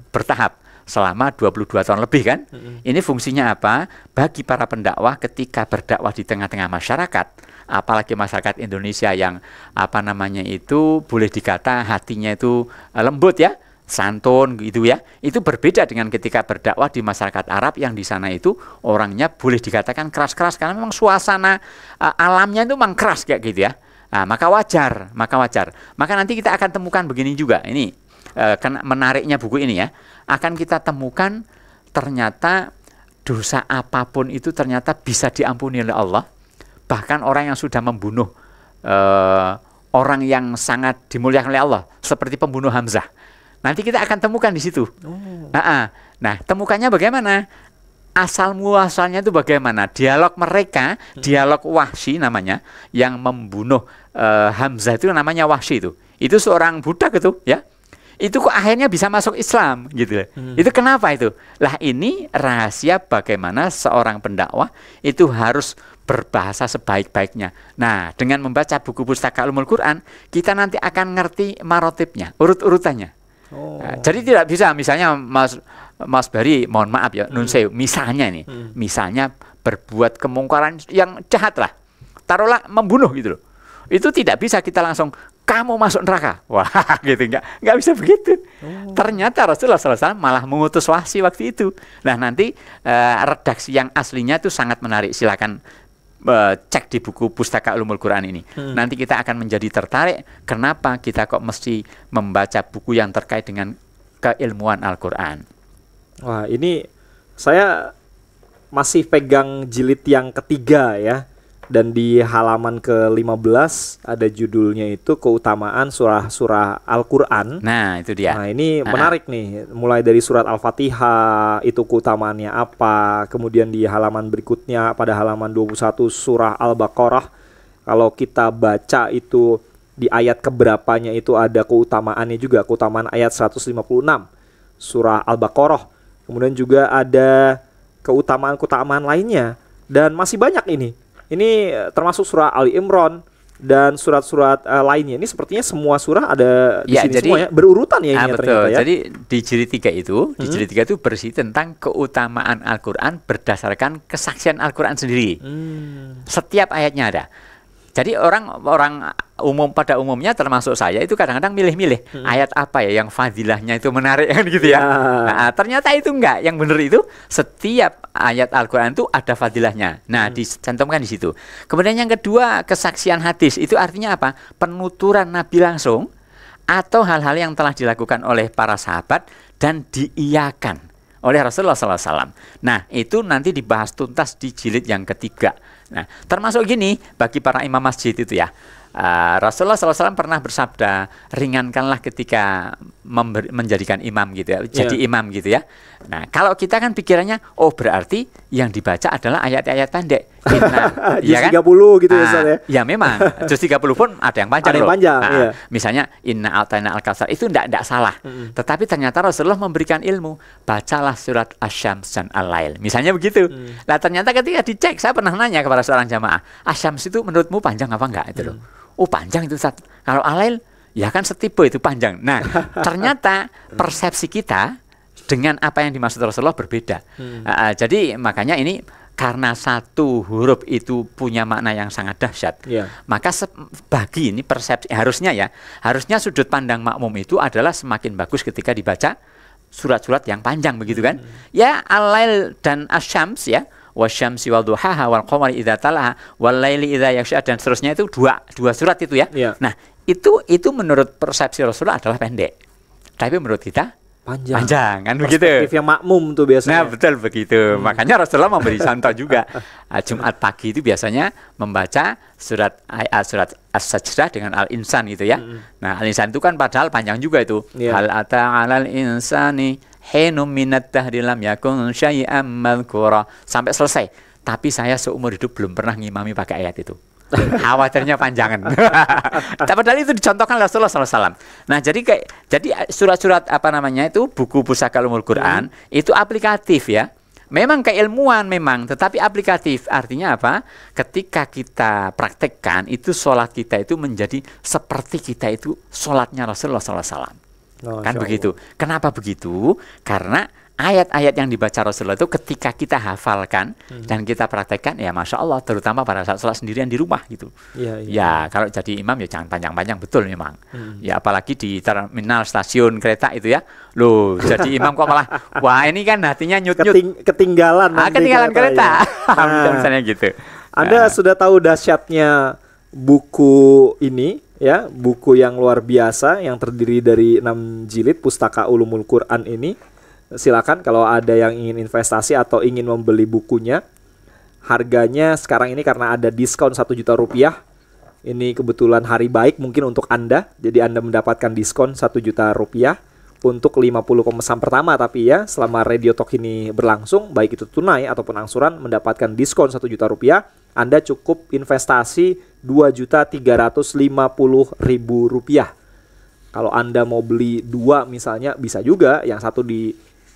[SPEAKER 4] Bertahap selama 22 tahun lebih kan. Mm-hmm. Ini fungsinya apa? Bagi para pendakwah ketika berdakwah di tengah-tengah masyarakat, apalagi masyarakat Indonesia yang apa namanya itu boleh dikata hatinya itu eh, lembut ya, santun gitu ya. Itu berbeda dengan ketika berdakwah di masyarakat Arab yang di sana itu orangnya boleh dikatakan keras-keras karena memang suasana uh, alamnya itu memang keras kayak gitu ya. Nah, maka wajar, maka wajar. Maka nanti kita akan temukan begini juga. Ini Eh, Kena menariknya buku ini ya, akan kita temukan ternyata dosa apapun itu ternyata bisa diampuni oleh Allah. Bahkan orang yang sudah membunuh eh, orang yang sangat dimuliakan oleh Allah, seperti pembunuh Hamzah. Nanti kita akan temukan di situ. Oh. Nah, ah. nah, temukannya bagaimana? asal muasalnya itu bagaimana? Dialog mereka, hmm. dialog wahsi namanya, yang membunuh e, Hamzah itu namanya wahsi itu. Itu seorang budak itu, ya itu kok akhirnya bisa masuk Islam gitu. Ya. Hmm. Itu kenapa itu? Lah ini rahasia bagaimana seorang pendakwah itu harus berbahasa sebaik-baiknya. Nah, dengan membaca buku pustaka Ulumul Quran, kita nanti akan ngerti marotipnya, urut-urutannya. Oh. Nah, jadi tidak bisa misalnya Mas Mas Bari, mohon maaf ya, hmm. nun misalnya nih, hmm. misalnya berbuat kemungkaran yang jahat lah. Taruhlah membunuh gitu loh. Itu tidak bisa kita langsung kamu masuk neraka. Wah, gitu enggak enggak bisa begitu. Oh. Ternyata Rasulullah SAW malah mengutus wahsi waktu itu. Nah nanti uh, redaksi yang aslinya itu sangat menarik. Silakan uh, cek di buku pustaka Ulumul Quran ini. Hmm. Nanti kita akan menjadi tertarik. Kenapa kita kok mesti membaca buku yang terkait dengan keilmuan Al-Quran?
[SPEAKER 2] Wah,
[SPEAKER 3] ini saya masih pegang jilid yang ketiga ya dan di halaman ke-15 ada judulnya itu keutamaan surah-surah Al-Qur'an. Nah, itu dia. Nah, ini uh menarik nih. Mulai dari surat Al-Fatihah itu keutamaannya apa, kemudian di halaman berikutnya pada halaman 21 surah Al-Baqarah kalau kita baca itu di ayat keberapanya itu ada keutamaannya juga, keutamaan ayat 156 surah Al-Baqarah. Kemudian juga ada keutamaan-keutamaan lainnya dan masih banyak ini ini eh, termasuk surah Ali Imran dan surat-surat uh, lainnya ini sepertinya semua surah ada di ya, sini jadi, semua ya berurutan ya ah, ini ah, betul. ternyata ya. Jadi
[SPEAKER 4] di jilid 3 itu, hmm. di jilid 3 itu bersih tentang keutamaan Al-Qur'an berdasarkan kesaksian Al-Qur'an sendiri.
[SPEAKER 5] Hmm.
[SPEAKER 4] Setiap ayatnya ada. Jadi orang orang umum pada umumnya termasuk saya itu kadang-kadang milih-milih hmm. ayat apa ya yang fadilahnya itu menarik kan gitu ya. ya. Nah, ternyata itu enggak. Yang benar itu setiap ayat Al-Qur'an itu ada fadilahnya. Nah, hmm. dicantumkan di situ. Kemudian yang kedua, kesaksian hadis. Itu artinya apa? Penuturan Nabi langsung atau hal-hal yang telah dilakukan oleh para sahabat dan diiyakan oleh Rasulullah SAW. Nah, itu nanti dibahas tuntas di jilid yang ketiga. Nah, termasuk gini bagi para imam masjid itu ya. Uh, Rasulullah SAW pernah bersabda, ringankanlah ketika member, menjadikan imam gitu ya, iya. jadi imam gitu ya. Nah, kalau kita kan pikirannya, oh berarti yang dibaca adalah ayat-ayat pendek fitnah. ya kan?
[SPEAKER 3] 30 gitu ya, ah, Ustaz ya.
[SPEAKER 4] ya memang, juz 30 pun ada yang panjang ada yang loh. panjang, nah, iya. Misalnya inna al ta'na al kasar itu enggak enggak salah. Mm -hmm. Tetapi ternyata Rasulullah memberikan ilmu, bacalah surat Asy-Syams dan Al-Lail. Misalnya begitu. Mm. Nah, ternyata ketika dicek, saya pernah nanya kepada seorang jamaah, asy itu menurutmu panjang apa enggak itu loh. Mm. Oh, panjang itu Ustaz. Kalau Al-Lail ya kan setipe itu panjang. Nah, ternyata persepsi kita dengan apa yang dimaksud Rasulullah berbeda. Hmm. Uh, jadi makanya ini karena satu huruf itu punya makna yang sangat dahsyat, yeah. maka bagi ini persepsi harusnya ya, harusnya sudut pandang makmum itu adalah semakin bagus ketika dibaca surat-surat yang panjang begitu kan? Mm -hmm. Ya alail dan asyams ya, wasyamsi wal duhaha wal qamari idza talaha wal laili idza yaksha dan seterusnya itu dua dua surat itu ya. Yeah. Nah, itu itu menurut persepsi Rasulullah adalah pendek. Tapi menurut kita
[SPEAKER 5] panjang. Panjang
[SPEAKER 4] kan begitu. Perspektif
[SPEAKER 3] yang makmum tuh
[SPEAKER 4] biasanya. Nah, betul begitu. Hmm. Makanya Rasulullah memberi contoh juga. Ah, Jumat pagi itu biasanya membaca surat uh, surat As-Sajdah dengan Al-Insan gitu ya. Hmm. Nah, Al-Insan itu kan padahal panjang juga itu. Yeah. Hal ata 'alal insani hinum minat tahdilam yakun syai'am malkura sampai selesai. Tapi saya seumur hidup belum pernah ngimami pakai ayat itu. Awajarnya panjangan. Padahal itu dicontohkan Rasulullah SAW. Nah, jadi kayak jadi surat-surat apa namanya itu buku pusaka ilmu Quran hmm. itu aplikatif ya. Memang keilmuan memang, tetapi aplikatif. Artinya apa? Ketika kita praktekkan itu sholat kita itu menjadi seperti kita itu sholatnya Rasulullah SAW.
[SPEAKER 3] Oh, kan begitu.
[SPEAKER 4] Kenapa begitu? Karena ayat-ayat yang dibaca Rasulullah itu ketika kita hafalkan hmm. dan kita praktekkan ya masya Allah terutama pada saat sholat sendirian di rumah gitu ya, ya. ya kalau jadi imam ya jangan panjang-panjang betul memang hmm. ya apalagi di terminal stasiun kereta itu ya loh jadi imam kok malah wah ini kan hatinya
[SPEAKER 3] nyut nyut Keting, ketinggalan ah, ketinggalan kereta, Ya. nah, misalnya gitu anda nah. sudah tahu dahsyatnya buku ini ya buku yang luar biasa yang terdiri dari enam jilid pustaka ulumul Quran ini silakan kalau ada yang ingin investasi atau ingin membeli bukunya harganya sekarang ini karena ada diskon satu juta rupiah ini kebetulan hari baik mungkin untuk anda jadi anda mendapatkan diskon satu juta rupiah untuk 50 pemesan pertama tapi ya selama radio talk ini berlangsung baik itu tunai ataupun angsuran mendapatkan diskon satu juta rupiah anda cukup investasi dua juta tiga ratus lima puluh ribu rupiah kalau Anda mau beli dua misalnya bisa juga yang satu di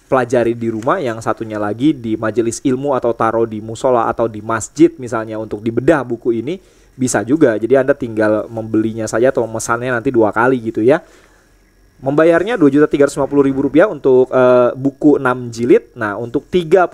[SPEAKER 3] pelajari di rumah, yang satunya lagi di majelis ilmu atau taruh di musola atau di masjid misalnya untuk dibedah buku ini bisa juga. Jadi Anda tinggal membelinya saja atau memesannya nanti dua kali gitu ya. Membayarnya Rp2.350.000 untuk e, buku 6 jilid. Nah, untuk 35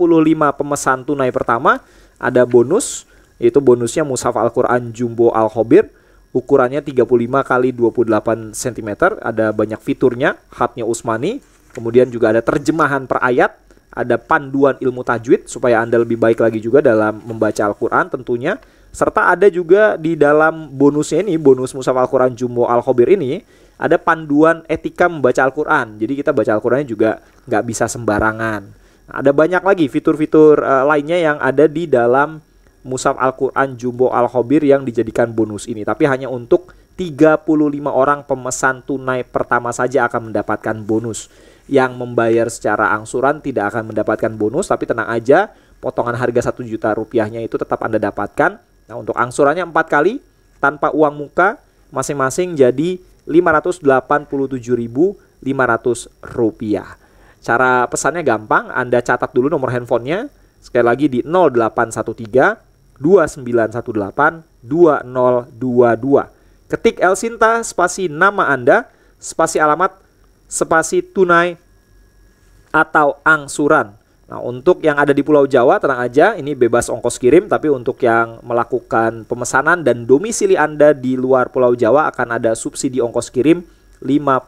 [SPEAKER 3] pemesan tunai pertama ada bonus yaitu bonusnya mushaf Al-Qur'an Jumbo al khobir ukurannya 35 kali 28 cm, ada banyak fiturnya, hatnya Usmani, Kemudian juga ada terjemahan per ayat, ada panduan ilmu tajwid supaya Anda lebih baik lagi juga dalam membaca Al-Qur'an tentunya. Serta ada juga di dalam bonusnya ini, bonus Musaf Al-Qur'an Jumbo Al-Khobir ini, ada panduan etika membaca Al-Qur'an. Jadi kita baca Al-Qur'annya juga nggak bisa sembarangan. Ada banyak lagi fitur-fitur uh, lainnya yang ada di dalam Musaf Al-Quran Jumbo Al-Khobir yang dijadikan bonus ini. Tapi hanya untuk 35 orang pemesan tunai pertama saja akan mendapatkan bonus yang membayar secara angsuran tidak akan mendapatkan bonus tapi tenang aja potongan harga satu juta rupiahnya itu tetap Anda dapatkan. Nah, untuk angsurannya empat kali tanpa uang muka masing-masing jadi lima lima ratus delapan puluh tujuh ribu ratus rupiah. Cara pesannya gampang, Anda catat dulu nomor handphonenya. Sekali lagi di nol delapan delapan tiga dua dua sembilan 0813 dua dua Ketik El Sinta spasi nama Anda, spasi alamat spasi tunai atau angsuran. Nah, untuk yang ada di Pulau Jawa tenang aja, ini bebas ongkos kirim, tapi untuk yang melakukan pemesanan dan domisili Anda di luar Pulau Jawa akan ada subsidi ongkos kirim 50%.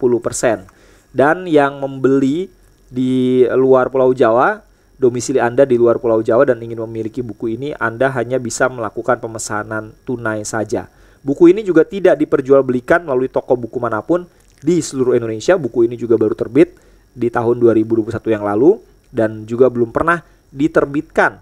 [SPEAKER 3] Dan yang membeli di luar Pulau Jawa, domisili Anda di luar Pulau Jawa dan ingin memiliki buku ini, Anda hanya bisa melakukan pemesanan tunai saja. Buku ini juga tidak diperjualbelikan melalui toko buku manapun, di seluruh Indonesia. Buku ini juga baru terbit di tahun 2021 yang lalu dan juga belum pernah diterbitkan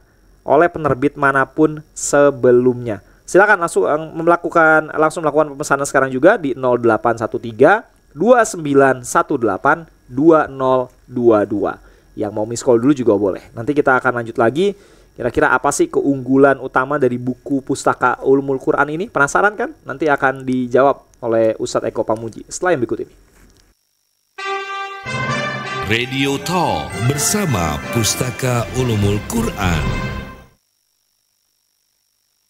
[SPEAKER 3] oleh penerbit manapun sebelumnya. Silakan langsung eh, melakukan langsung melakukan pemesanan sekarang juga di 0813 2918 2022. Yang mau miss dulu juga boleh. Nanti kita akan lanjut lagi kira-kira apa sih keunggulan utama dari buku pustaka Ulumul Quran ini? Penasaran kan? Nanti akan dijawab oleh Ustadz Eko Pamuji setelah yang berikut ini.
[SPEAKER 2] Radio Talk bersama Pustaka Ulumul Quran.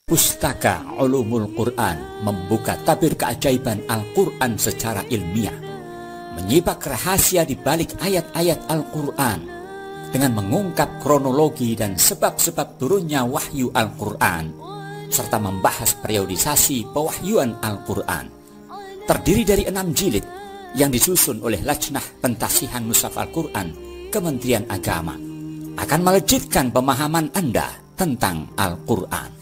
[SPEAKER 2] Pustaka
[SPEAKER 5] Ulumul Quran membuka tabir keajaiban Al-Quran secara ilmiah. Menyibak rahasia di balik ayat-ayat Al-Quran dengan mengungkap kronologi dan sebab-sebab turunnya wahyu Al-Quran serta membahas periodisasi pewahyuan Al-Quran terdiri dari enam jilid yang disusun oleh Lajnah Pentasihan Musaf Al-Quran Kementerian Agama akan melejitkan pemahaman Anda tentang Al-Quran.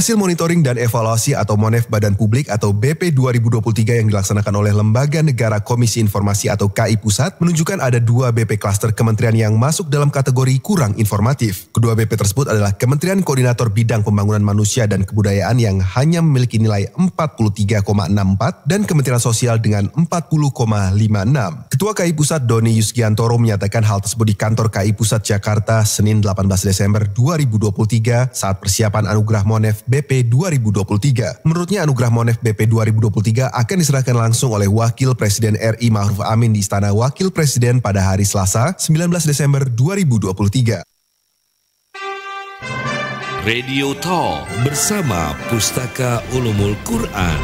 [SPEAKER 3] Hasil monitoring dan evaluasi atau MONEF Badan Publik atau BP 2023 yang dilaksanakan oleh Lembaga Negara Komisi Informasi atau KI Pusat menunjukkan ada dua BP klaster kementerian yang masuk dalam kategori kurang informatif. Kedua BP tersebut adalah Kementerian Koordinator Bidang Pembangunan Manusia dan Kebudayaan yang hanya memiliki nilai 43,64 dan Kementerian Sosial dengan 40,56. Ketua KI Pusat Doni Yusgiantoro menyatakan hal tersebut di kantor KI Pusat Jakarta Senin 18 Desember 2023 saat persiapan anugerah MONEF BP 2023. Menurutnya anugerah Monef BP 2023 akan diserahkan langsung oleh Wakil Presiden RI Ma'ruf Amin di Istana Wakil Presiden pada hari Selasa 19 Desember 2023.
[SPEAKER 2] Radio Talk bersama Pustaka Ulumul Quran.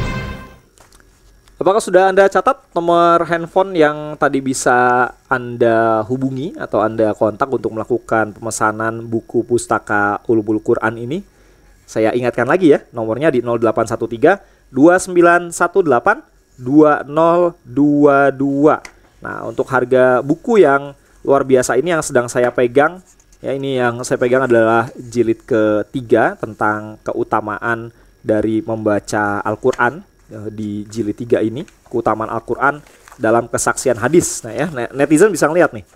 [SPEAKER 3] Apakah sudah Anda catat nomor handphone yang tadi bisa Anda hubungi atau Anda kontak untuk melakukan pemesanan buku pustaka Ulumul Quran ini? Saya ingatkan lagi ya, nomornya di 0813 2918 2022. Nah, untuk harga buku yang luar biasa ini yang sedang saya pegang, ya ini yang saya pegang adalah jilid ketiga tentang keutamaan dari membaca Al-Qur'an ya, di jilid 3 ini, keutamaan Al-Qur'an dalam kesaksian hadis. Nah ya, netizen bisa ngeliat nih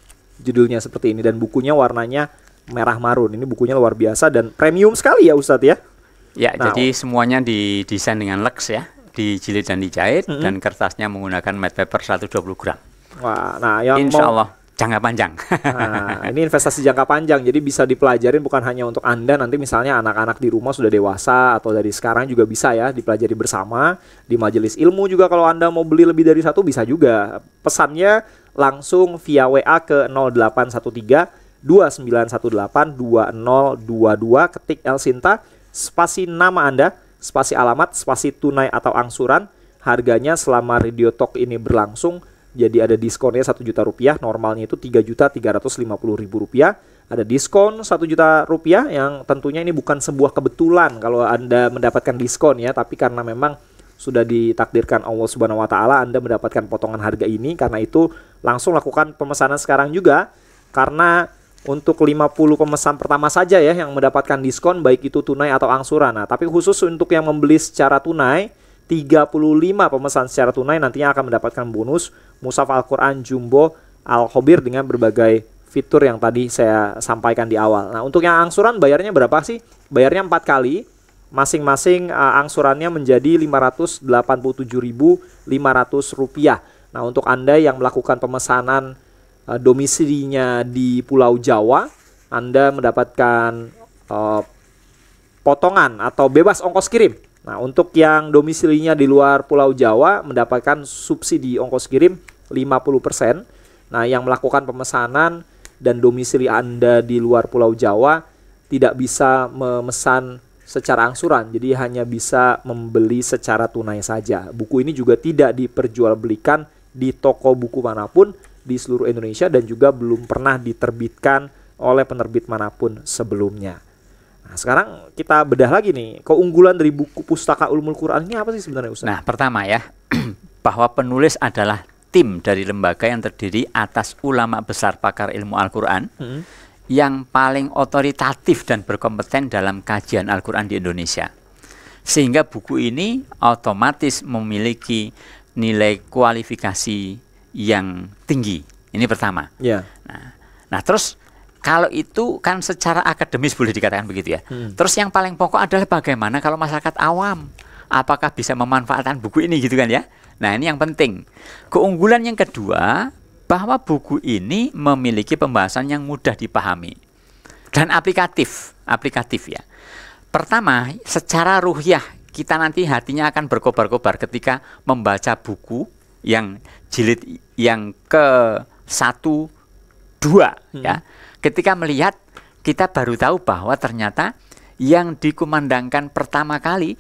[SPEAKER 3] judulnya seperti ini dan bukunya warnanya Merah Marun. Ini bukunya luar biasa dan premium sekali ya Ustadz ya.
[SPEAKER 4] Ya, nah, jadi oh. semuanya didesain dengan lux ya, dijilid dan dijahit mm -hmm. dan kertasnya menggunakan matte paper 120 gram.
[SPEAKER 3] Wah, nah yang Insya
[SPEAKER 4] Allah jangka panjang.
[SPEAKER 5] Nah,
[SPEAKER 3] ini investasi jangka panjang, jadi bisa dipelajarin bukan hanya untuk anda, nanti misalnya anak-anak di rumah sudah dewasa atau dari sekarang juga bisa ya dipelajari bersama di majelis ilmu juga kalau anda mau beli lebih dari satu bisa juga. Pesannya langsung via WA ke 0813 dua ketik El Sinta spasi nama Anda, spasi alamat, spasi tunai atau angsuran. Harganya selama Radio Talk ini berlangsung jadi ada diskonnya satu juta rupiah, normalnya itu 3 juta 350 ribu rupiah. Ada diskon satu juta rupiah yang tentunya ini bukan sebuah kebetulan kalau Anda mendapatkan diskon ya, tapi karena memang sudah ditakdirkan Allah Subhanahu wa taala Anda mendapatkan potongan harga ini karena itu langsung lakukan pemesanan sekarang juga karena untuk 50 pemesan pertama saja ya yang mendapatkan diskon baik itu tunai atau angsuran. Nah, tapi khusus untuk yang membeli secara tunai 35 pemesan secara tunai nantinya akan mendapatkan bonus mushaf Al-Qur'an Jumbo Al-Khobir dengan berbagai fitur yang tadi saya sampaikan di awal. Nah, untuk yang angsuran bayarnya berapa sih? Bayarnya 4 kali. Masing-masing uh, angsurannya menjadi Rp587.500. Nah, untuk Anda yang melakukan pemesanan Eh, domisilinya di Pulau Jawa, Anda mendapatkan uh, potongan atau bebas ongkos kirim. Nah, untuk yang domisilinya di luar Pulau Jawa mendapatkan subsidi ongkos kirim 50%. Nah, yang melakukan pemesanan dan domisili Anda di luar Pulau Jawa tidak bisa memesan secara angsuran. Jadi hanya bisa membeli secara tunai saja. Buku ini juga tidak diperjualbelikan di toko buku manapun di seluruh Indonesia dan juga belum pernah diterbitkan oleh penerbit manapun sebelumnya. Nah, sekarang kita bedah lagi nih, keunggulan dari buku pustaka Ulumul Quran ini apa sih sebenarnya Ustaz? Nah, pertama ya,
[SPEAKER 4] bahwa penulis adalah tim dari lembaga yang terdiri atas ulama besar pakar ilmu Al-Qur'an. Hmm yang paling otoritatif dan berkompeten dalam kajian Al-Quran di Indonesia. Sehingga buku ini otomatis memiliki nilai kualifikasi yang tinggi. Ini pertama. Ya. Nah, nah terus kalau itu kan secara akademis boleh dikatakan begitu ya. Hmm. Terus yang paling pokok adalah bagaimana kalau masyarakat awam apakah bisa memanfaatkan buku ini gitu kan ya. Nah, ini yang penting. Keunggulan yang kedua bahwa buku ini memiliki pembahasan yang mudah dipahami dan aplikatif, aplikatif ya. Pertama, secara ruhiah kita nanti hatinya akan berkobar-kobar ketika membaca buku yang jilid yang ke satu dua hmm. ya ketika melihat kita baru tahu bahwa ternyata yang dikumandangkan pertama kali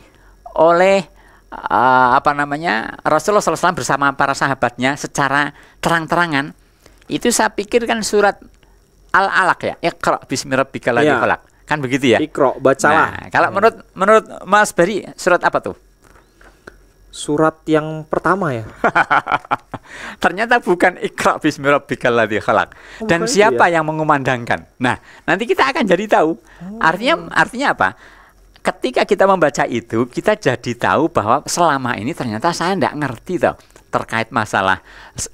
[SPEAKER 4] oleh uh, apa namanya Rasulullah SAW bersama para sahabatnya secara terang-terangan itu saya pikir kan surat al alaq ya Iqra bismillahirrahmanirrahim ya. kan begitu ya Iqra bacalah nah, kalau hmm. menurut menurut Mas Bari surat apa tuh surat yang pertama ya. Ternyata bukan Iqra Bismillahirrahmanirrahim khalaq. Oh, Dan siapa ya? yang mengumandangkan? Nah, nanti kita akan jadi tahu. Oh. Artinya artinya apa? Ketika kita membaca itu, kita jadi tahu bahwa selama ini ternyata saya tidak ngerti toh terkait masalah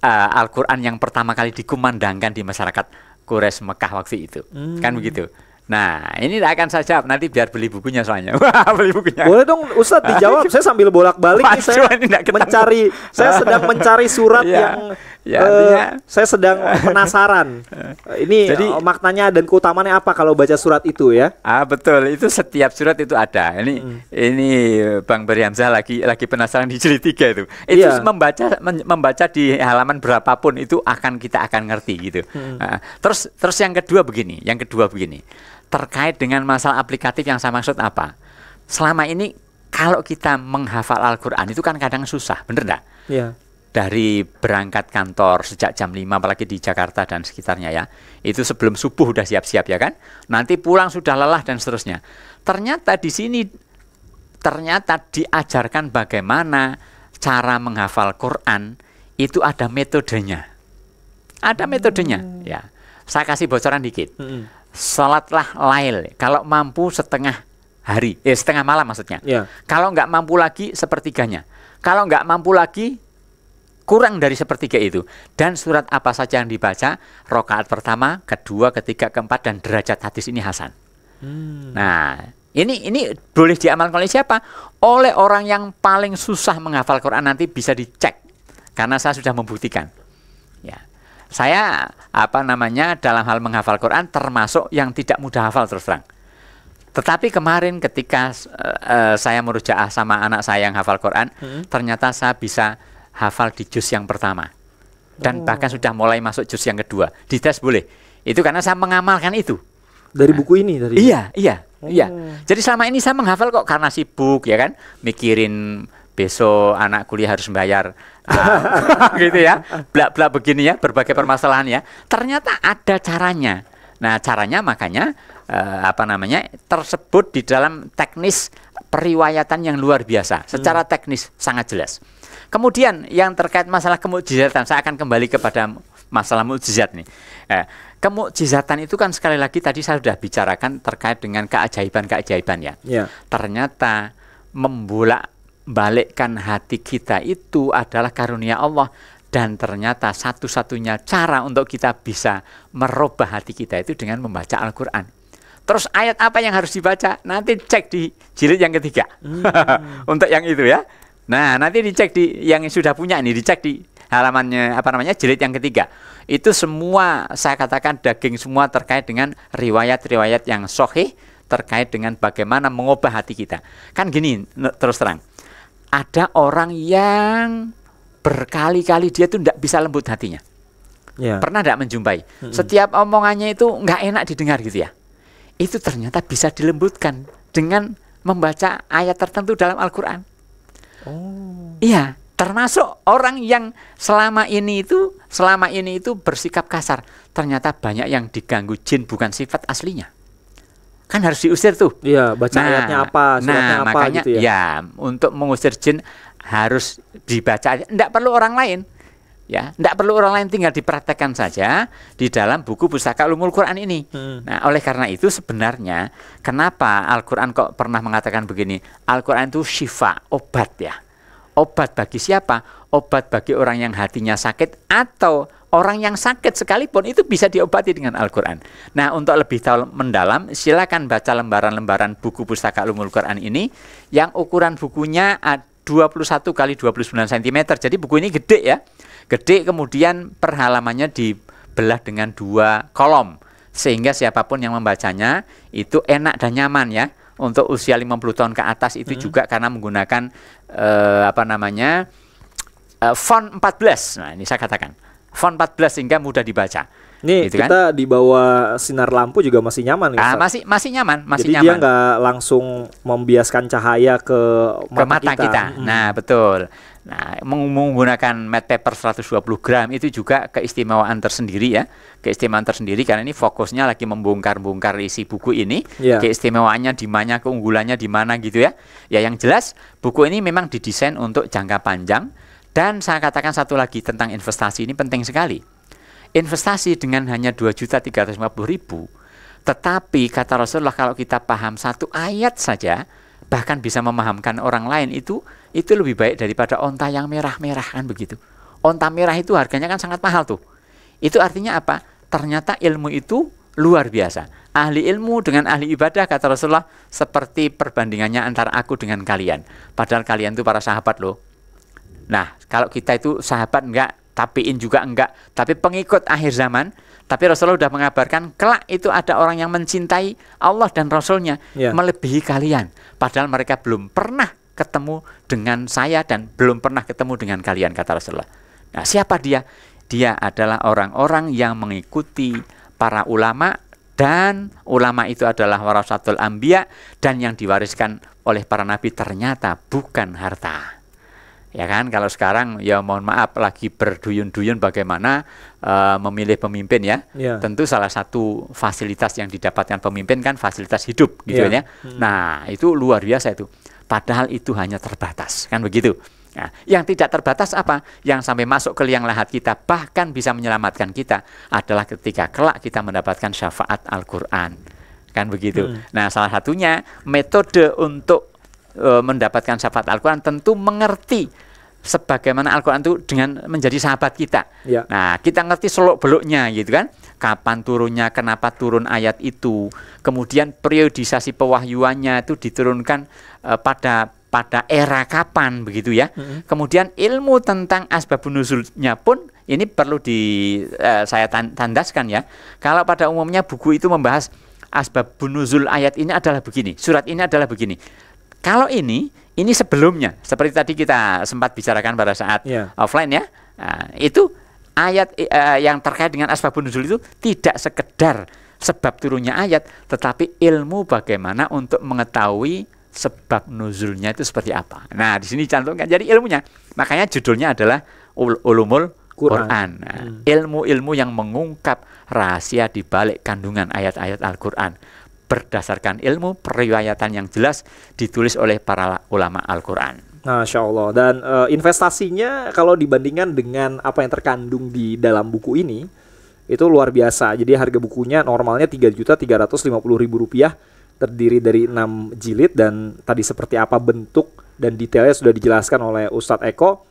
[SPEAKER 4] uh, Al-Qur'an yang pertama kali dikumandangkan di masyarakat Quraisy Mekah waktu itu. Kan hmm. Kan begitu. Nah, ini tidak akan saya jawab. Nanti biar beli bukunya
[SPEAKER 3] soalnya. Wah, beli bukunya. Boleh dong, Ustadz nah, dijawab. saya sambil bolak-balik nih, saya mencari. Saya oh. sedang mencari surat iya. yang ya, uh, saya sedang penasaran. Eh, ini Jadi, eh, maknanya dan keutamanya apa kalau baca surat itu ya? Ah, betul. Itu setiap surat
[SPEAKER 4] itu ada. Ini hmm. ini Bang Beriamza lagi lagi penasaran di jilid 3 itu. Itu yeah. membaca membaca di halaman berapapun itu akan kita akan ngerti gitu. Hmm. Nah, terus terus yang kedua begini, yang kedua begini terkait dengan masalah aplikatif yang saya maksud apa. Selama ini kalau kita menghafal Al-Quran itu kan kadang susah, bener nggak? Iya. Dari berangkat kantor sejak jam 5 apalagi di Jakarta dan sekitarnya ya. Itu sebelum subuh udah siap-siap ya kan? Nanti pulang sudah lelah dan seterusnya. Ternyata di sini ternyata diajarkan bagaimana cara menghafal Quran itu ada metodenya. Ada metodenya hmm. ya. Saya kasih bocoran dikit. Hmm salatlah lail kalau mampu setengah hari, eh setengah malam maksudnya. ya. Kalau nggak mampu lagi sepertiganya. Kalau nggak mampu lagi kurang dari sepertiga itu dan surat apa saja yang dibaca rokaat pertama kedua ketiga keempat dan derajat hadis ini Hasan hmm. nah ini ini boleh diamalkan oleh siapa oleh orang yang paling susah menghafal Quran nanti bisa dicek karena saya sudah membuktikan ya saya apa namanya dalam hal menghafal Quran termasuk yang tidak mudah hafal terus terang. Tetapi kemarin ketika uh, saya merujaah sama anak saya yang hafal Quran, hmm. ternyata saya bisa hafal di juz yang pertama dan oh. bahkan sudah mulai masuk juz yang kedua. Di tes boleh. Itu karena saya mengamalkan itu.
[SPEAKER 3] Dari buku ini dari Iya, iya,
[SPEAKER 4] iya. oh. iya. Jadi selama ini saya menghafal kok karena sibuk ya kan, mikirin besok anak kuliah harus bayar uh, gitu ya blak-blak begini ya berbagai permasalahan ya ternyata ada caranya nah caranya makanya uh, apa namanya tersebut di dalam teknis periwayatan yang luar biasa secara hmm. teknis sangat jelas kemudian yang terkait masalah kemujizatan saya akan kembali kepada masalah mujizat nih eh, kemukjizatan itu kan sekali lagi tadi saya sudah bicarakan terkait dengan keajaiban-keajaiban ya. ya. Ternyata membolak balikkan hati kita itu adalah karunia Allah dan ternyata satu-satunya cara untuk kita bisa merubah hati kita itu dengan membaca Al-Quran. Terus ayat apa yang harus dibaca? Nanti cek di jilid yang ketiga. Hmm. untuk yang itu ya. Nah, nanti dicek di yang sudah punya ini dicek di halamannya apa namanya jilid yang ketiga. Itu semua saya katakan daging semua terkait dengan riwayat-riwayat yang sohih terkait dengan bagaimana mengubah hati kita. Kan gini terus terang ada orang yang berkali-kali dia tuh tidak bisa lembut hatinya. Yeah. Pernah tidak menjumpai? Mm -hmm. Setiap omongannya itu nggak enak didengar gitu ya. Itu ternyata bisa dilembutkan dengan membaca ayat tertentu dalam Al-Quran. Oh. Iya, termasuk orang yang selama ini itu selama ini itu bersikap kasar. Ternyata banyak yang diganggu jin bukan sifat aslinya kan harus diusir tuh. Iya, baca nah, ayatnya apa, nah, suratnya nah, apa makanya, gitu ya. ya, untuk mengusir jin harus dibaca Tidak perlu orang lain. Ya, tidak perlu orang lain tinggal dipraktekkan saja di dalam buku pustaka Ulumul Quran ini. Hmm. Nah, oleh karena itu sebenarnya kenapa Al-Qur'an kok pernah mengatakan begini? Al-Qur'an itu syifa, obat ya. Obat bagi siapa? Obat bagi orang yang hatinya sakit atau Orang yang sakit sekalipun itu bisa diobati dengan Al-Quran. Nah, untuk lebih tahu mendalam, silakan baca lembaran-lembaran buku pustaka Ulumul Quran ini yang ukuran bukunya 21 kali 29 cm. Jadi buku ini gede ya. Gede kemudian perhalamannya dibelah dengan dua kolom sehingga siapapun yang membacanya itu enak dan nyaman ya. Untuk usia 50 tahun ke atas itu hmm. juga karena menggunakan uh, apa namanya? Uh, font 14. Nah, ini saya katakan font 14 sehingga mudah dibaca. Nih
[SPEAKER 5] gitu kan? kita
[SPEAKER 3] kan? di bawah sinar lampu juga masih nyaman Ah, masih
[SPEAKER 4] masih nyaman, masih Jadi nyaman. dia
[SPEAKER 3] nggak langsung membiaskan cahaya ke mata, ke mata kita. kita. Hmm. Nah, betul. Nah,
[SPEAKER 4] menggunakan matte paper 120 gram itu juga keistimewaan tersendiri ya. Keistimewaan tersendiri karena ini fokusnya lagi membongkar-bongkar isi buku ini. Yeah. Keistimewaannya di mana, keunggulannya di mana gitu ya. Ya yang jelas buku ini memang didesain untuk jangka panjang dan saya katakan satu lagi tentang investasi ini penting sekali. Investasi dengan hanya 2.350.000 tetapi kata Rasulullah kalau kita paham satu ayat saja bahkan bisa memahamkan orang lain itu itu lebih baik daripada onta yang merah-merah kan begitu. Onta merah itu harganya kan sangat mahal tuh. Itu artinya apa? Ternyata ilmu itu luar biasa. Ahli ilmu dengan ahli ibadah kata Rasulullah seperti perbandingannya antara aku dengan kalian. Padahal kalian tuh para sahabat loh. Nah, kalau kita itu sahabat enggak, tapiin juga enggak, tapi pengikut akhir zaman. Tapi Rasulullah sudah mengabarkan kelak itu ada orang yang mencintai Allah dan Rasulnya yeah. melebihi kalian. Padahal mereka belum pernah ketemu dengan saya dan belum pernah ketemu dengan kalian kata Rasulullah. Nah, siapa dia? Dia adalah orang-orang yang mengikuti para ulama dan ulama itu adalah warasatul ambia dan yang diwariskan oleh para nabi ternyata bukan harta ya kan kalau sekarang ya mohon maaf lagi berduyun-duyun bagaimana uh, memilih pemimpin ya yeah. tentu salah satu fasilitas yang didapatkan pemimpin kan fasilitas hidup gitu yeah. ya, ya. Hmm. nah itu luar biasa itu padahal itu hanya terbatas kan begitu nah, yang tidak terbatas apa yang sampai masuk ke liang lahat kita bahkan bisa menyelamatkan kita adalah ketika kelak kita mendapatkan syafaat Al-Qur'an kan begitu hmm. nah salah satunya metode untuk eh, mendapatkan syafaat Al-Quran tentu mengerti sebagaimana Al-Quran itu dengan menjadi sahabat kita. Ya. Nah, kita ngerti seluk beluknya gitu kan. Kapan turunnya, kenapa turun ayat itu. Kemudian periodisasi pewahyuannya itu diturunkan uh, pada pada era kapan begitu ya. Mm -hmm. Kemudian ilmu tentang asbabun nuzulnya pun ini perlu di uh, saya tandaskan ya. Kalau pada umumnya buku itu membahas asbabun nuzul ayat ini adalah begini, surat ini adalah begini. Kalau ini ini sebelumnya seperti tadi kita sempat bicarakan pada saat yeah. offline ya nah, itu ayat uh, yang terkait dengan asbabun nuzul itu tidak sekedar sebab turunnya ayat tetapi ilmu bagaimana untuk mengetahui sebab nuzulnya itu seperti apa nah di sini cantumkan jadi ilmunya makanya judulnya adalah Ul ulumul Quran, ilmu nah, hmm. ilmu-ilmu yang mengungkap rahasia di balik kandungan ayat-ayat Al-Quran berdasarkan ilmu periwayatan yang jelas ditulis oleh para ulama Al-Qur'an.
[SPEAKER 3] Nah, Masya Allah. Dan e, investasinya kalau dibandingkan dengan apa yang terkandung di dalam buku ini, itu luar biasa. Jadi harga bukunya normalnya Rp3.350.000 terdiri dari 6 jilid dan tadi seperti apa bentuk dan detailnya sudah dijelaskan oleh Ustadz Eko.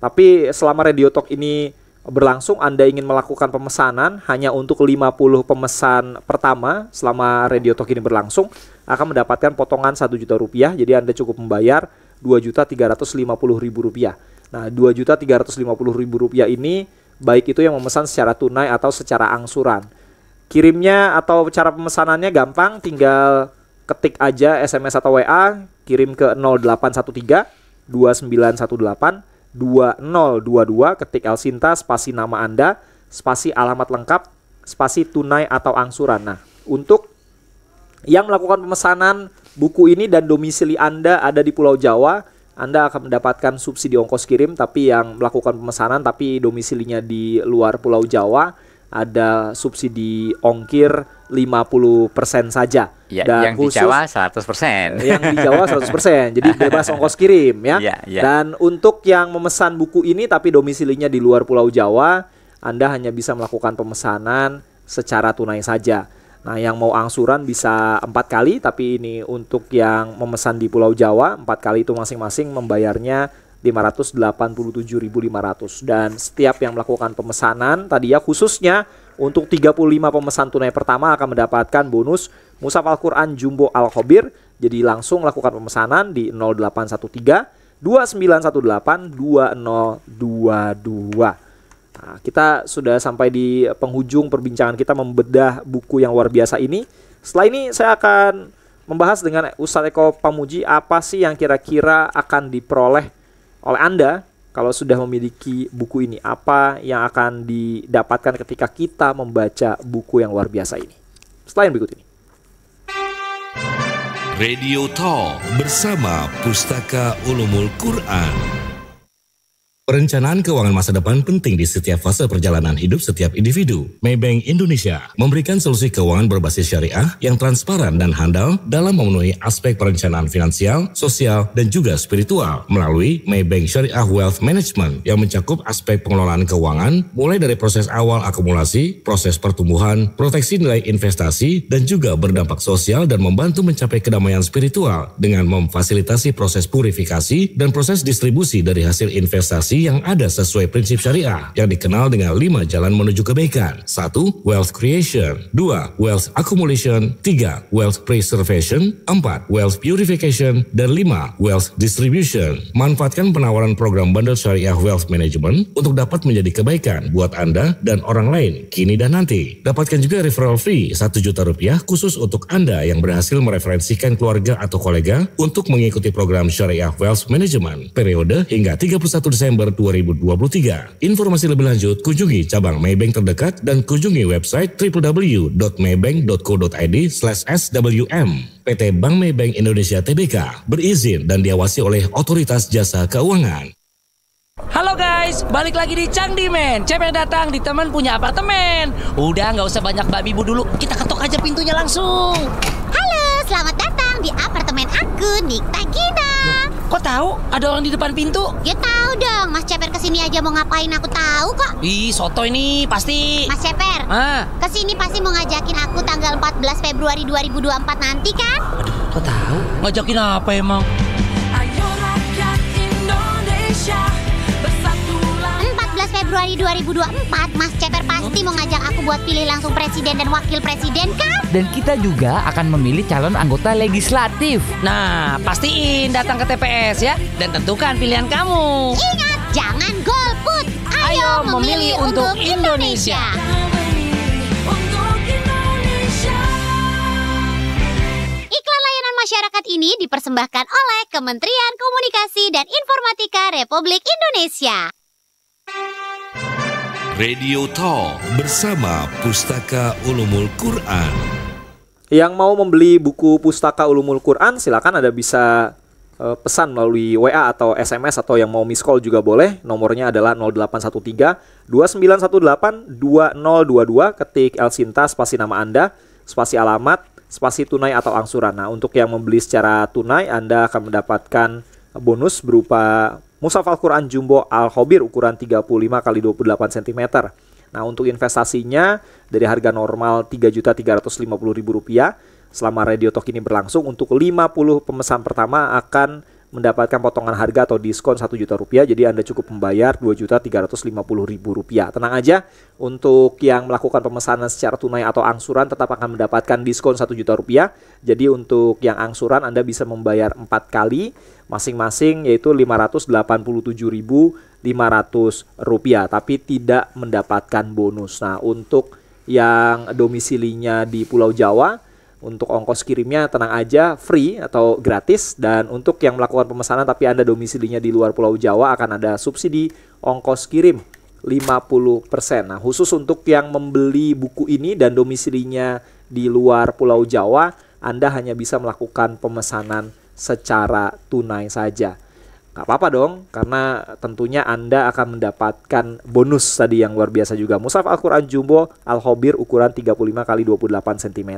[SPEAKER 3] Tapi selama Radio Talk ini berlangsung Anda ingin melakukan pemesanan hanya untuk 50 pemesan pertama selama Radio Talk ini berlangsung akan mendapatkan potongan 1 juta rupiah jadi Anda cukup membayar juta ribu rupiah nah juta ribu rupiah ini baik itu yang memesan secara tunai atau secara angsuran kirimnya atau cara pemesanannya gampang tinggal ketik aja SMS atau WA kirim ke 0813 2918 2022 ketik El Sinta spasi nama Anda spasi alamat lengkap spasi tunai atau angsuran nah untuk yang melakukan pemesanan buku ini dan domisili Anda ada di Pulau Jawa anda akan mendapatkan subsidi ongkos kirim tapi yang melakukan pemesanan tapi domisilinya di luar Pulau Jawa ada subsidi ongkir 50% saja. Ya, dan yang khusus, di Jawa 100%. Yang di Jawa 100%. jadi bebas ongkos kirim ya. Ya, ya. Dan untuk yang memesan buku ini tapi domisilinya di luar Pulau Jawa, Anda hanya bisa melakukan pemesanan secara tunai saja. Nah, yang mau angsuran bisa empat kali, tapi ini untuk yang memesan di Pulau Jawa empat kali itu masing-masing membayarnya 587.500 dan setiap yang melakukan pemesanan tadi ya khususnya untuk 35 pemesan tunai pertama akan mendapatkan bonus Musaf Al-Quran Jumbo Al-Khobir. Jadi langsung lakukan pemesanan di 0813 2918 2022. Nah, kita sudah sampai di penghujung perbincangan kita membedah buku yang luar biasa ini. Setelah ini saya akan membahas dengan Ustadz Eko Pamuji apa sih yang kira-kira akan diperoleh oleh Anda kalau sudah memiliki buku ini? Apa yang akan didapatkan ketika kita membaca buku yang luar biasa ini? Selain berikut ini.
[SPEAKER 2] Radio Talk
[SPEAKER 1] bersama Pustaka Ulumul Quran. Perencanaan keuangan masa depan penting di setiap fase perjalanan hidup setiap individu. Maybank Indonesia memberikan solusi keuangan berbasis syariah yang transparan dan handal dalam memenuhi aspek perencanaan finansial, sosial, dan juga spiritual melalui Maybank Syariah Wealth Management yang mencakup aspek pengelolaan keuangan mulai dari proses awal akumulasi, proses pertumbuhan, proteksi nilai investasi, dan juga berdampak sosial dan membantu mencapai kedamaian spiritual dengan memfasilitasi proses purifikasi dan proses distribusi dari hasil investasi investasi yang ada sesuai prinsip syariah yang dikenal dengan lima jalan menuju kebaikan. satu, Wealth creation. dua, Wealth accumulation. tiga, Wealth preservation. empat, Wealth purification. Dan lima, Wealth distribution. Manfaatkan penawaran program bundle syariah wealth management untuk dapat menjadi kebaikan buat Anda dan orang lain kini dan nanti. Dapatkan juga referral fee 1 juta rupiah khusus untuk Anda yang berhasil mereferensikan keluarga atau kolega untuk mengikuti program syariah wealth management periode hingga 31 Desember Desember 2023. Informasi lebih lanjut, kunjungi cabang Maybank terdekat dan kunjungi website www.maybank.co.id swm. PT Bank Maybank Indonesia Tbk berizin dan diawasi oleh Otoritas Jasa Keuangan.
[SPEAKER 5] Halo guys, balik lagi di Candi Men. Cepet datang di teman punya apartemen. Udah nggak usah banyak babi
[SPEAKER 3] bu dulu, kita ketok aja pintunya langsung. Halo, selamat datang di apartemen aku, Nikta Gina. Kok tahu ada orang di depan pintu? Ya dong, Mas Ceper kesini aja mau ngapain aku tahu kok. Ih, soto ini pasti. Mas Ceper, ah. kesini pasti mau ngajakin aku tanggal 14 Februari 2024 nanti kan? Aduh, kok
[SPEAKER 5] tahu? Ngajakin apa emang? Ayo
[SPEAKER 3] rakyat Indonesia, ribu 14 Februari 2024, Mas Ceper pasti mau ngajak aku buat pilih langsung presiden dan wakil presiden kan?
[SPEAKER 4] Dan kita juga akan memilih calon anggota legislatif. Nah,
[SPEAKER 3] pastiin datang ke TPS ya dan tentukan pilihan kamu. Ingat, jangan golput. Ayo, Ayo memilih, memilih untuk, untuk Indonesia. Indonesia. masyarakat ini dipersembahkan oleh Kementerian Komunikasi dan Informatika Republik Indonesia.
[SPEAKER 2] Radio Talk bersama Pustaka Ulumul Quran.
[SPEAKER 3] Yang mau membeli buku Pustaka Ulumul Quran silakan ada bisa eh, pesan melalui WA atau SMS atau yang mau miss call juga boleh. Nomornya adalah 0813 2918 2022 ketik El spasi nama Anda, spasi alamat, spasi tunai atau angsuran. Nah, untuk yang membeli secara tunai Anda akan mendapatkan bonus berupa Musaf Al-Quran Jumbo Al-Hobir ukuran 35 puluh 28 cm. Nah, untuk investasinya dari harga normal Rp3.350.000 selama Radio Talk ini berlangsung untuk 50 pemesan pertama akan mendapatkan potongan harga atau diskon 1 juta rupiah jadi Anda cukup membayar 2 juta 350 ribu rupiah tenang aja untuk yang melakukan pemesanan secara tunai atau angsuran tetap akan mendapatkan diskon 1 juta rupiah jadi untuk yang angsuran Anda bisa membayar 4 kali masing-masing yaitu ribu ratus rupiah tapi tidak mendapatkan bonus nah untuk yang domisilinya di Pulau Jawa untuk ongkos kirimnya tenang aja free atau gratis dan untuk yang melakukan pemesanan tapi Anda domisilinya di luar Pulau Jawa akan ada subsidi ongkos kirim 50%. Nah, khusus untuk yang membeli buku ini dan domisilinya di luar Pulau Jawa, Anda hanya bisa melakukan pemesanan secara tunai saja. Gak apa-apa dong, karena tentunya Anda akan mendapatkan bonus tadi yang luar biasa juga. Musaf Al-Quran Jumbo Al-Hobir ukuran 35 x 28 cm.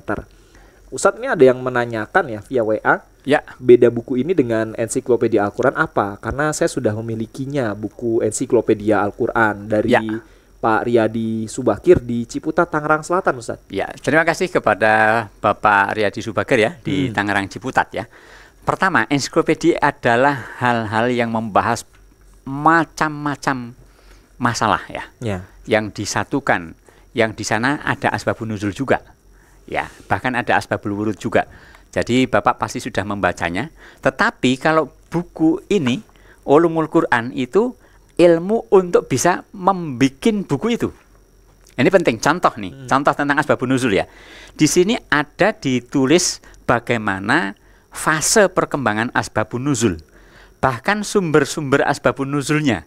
[SPEAKER 3] Ustadz ini ada yang menanyakan ya via WA. Ya. Beda buku ini dengan ensiklopedia Al-Quran apa? Karena saya sudah memilikinya buku ensiklopedia Al-Quran dari ya. Pak Riyadi Subakir di Ciputat, Tangerang Selatan, Ustaz. Ya,
[SPEAKER 4] terima kasih kepada Bapak Riyadi Subakir ya di hmm. Tangerang Ciputat ya. Pertama, ensiklopedia adalah hal-hal yang membahas macam-macam masalah ya, ya. yang disatukan. Yang di sana ada asbabun nuzul juga Ya, bahkan ada asbabul wurud juga. Jadi Bapak pasti sudah membacanya. Tetapi kalau buku ini Ulumul Quran itu ilmu untuk bisa membikin buku itu. Ini penting contoh nih, hmm. contoh tentang asbabun nuzul ya. Di sini ada ditulis bagaimana fase perkembangan asbabun nuzul. Bahkan sumber-sumber asbabun nuzulnya.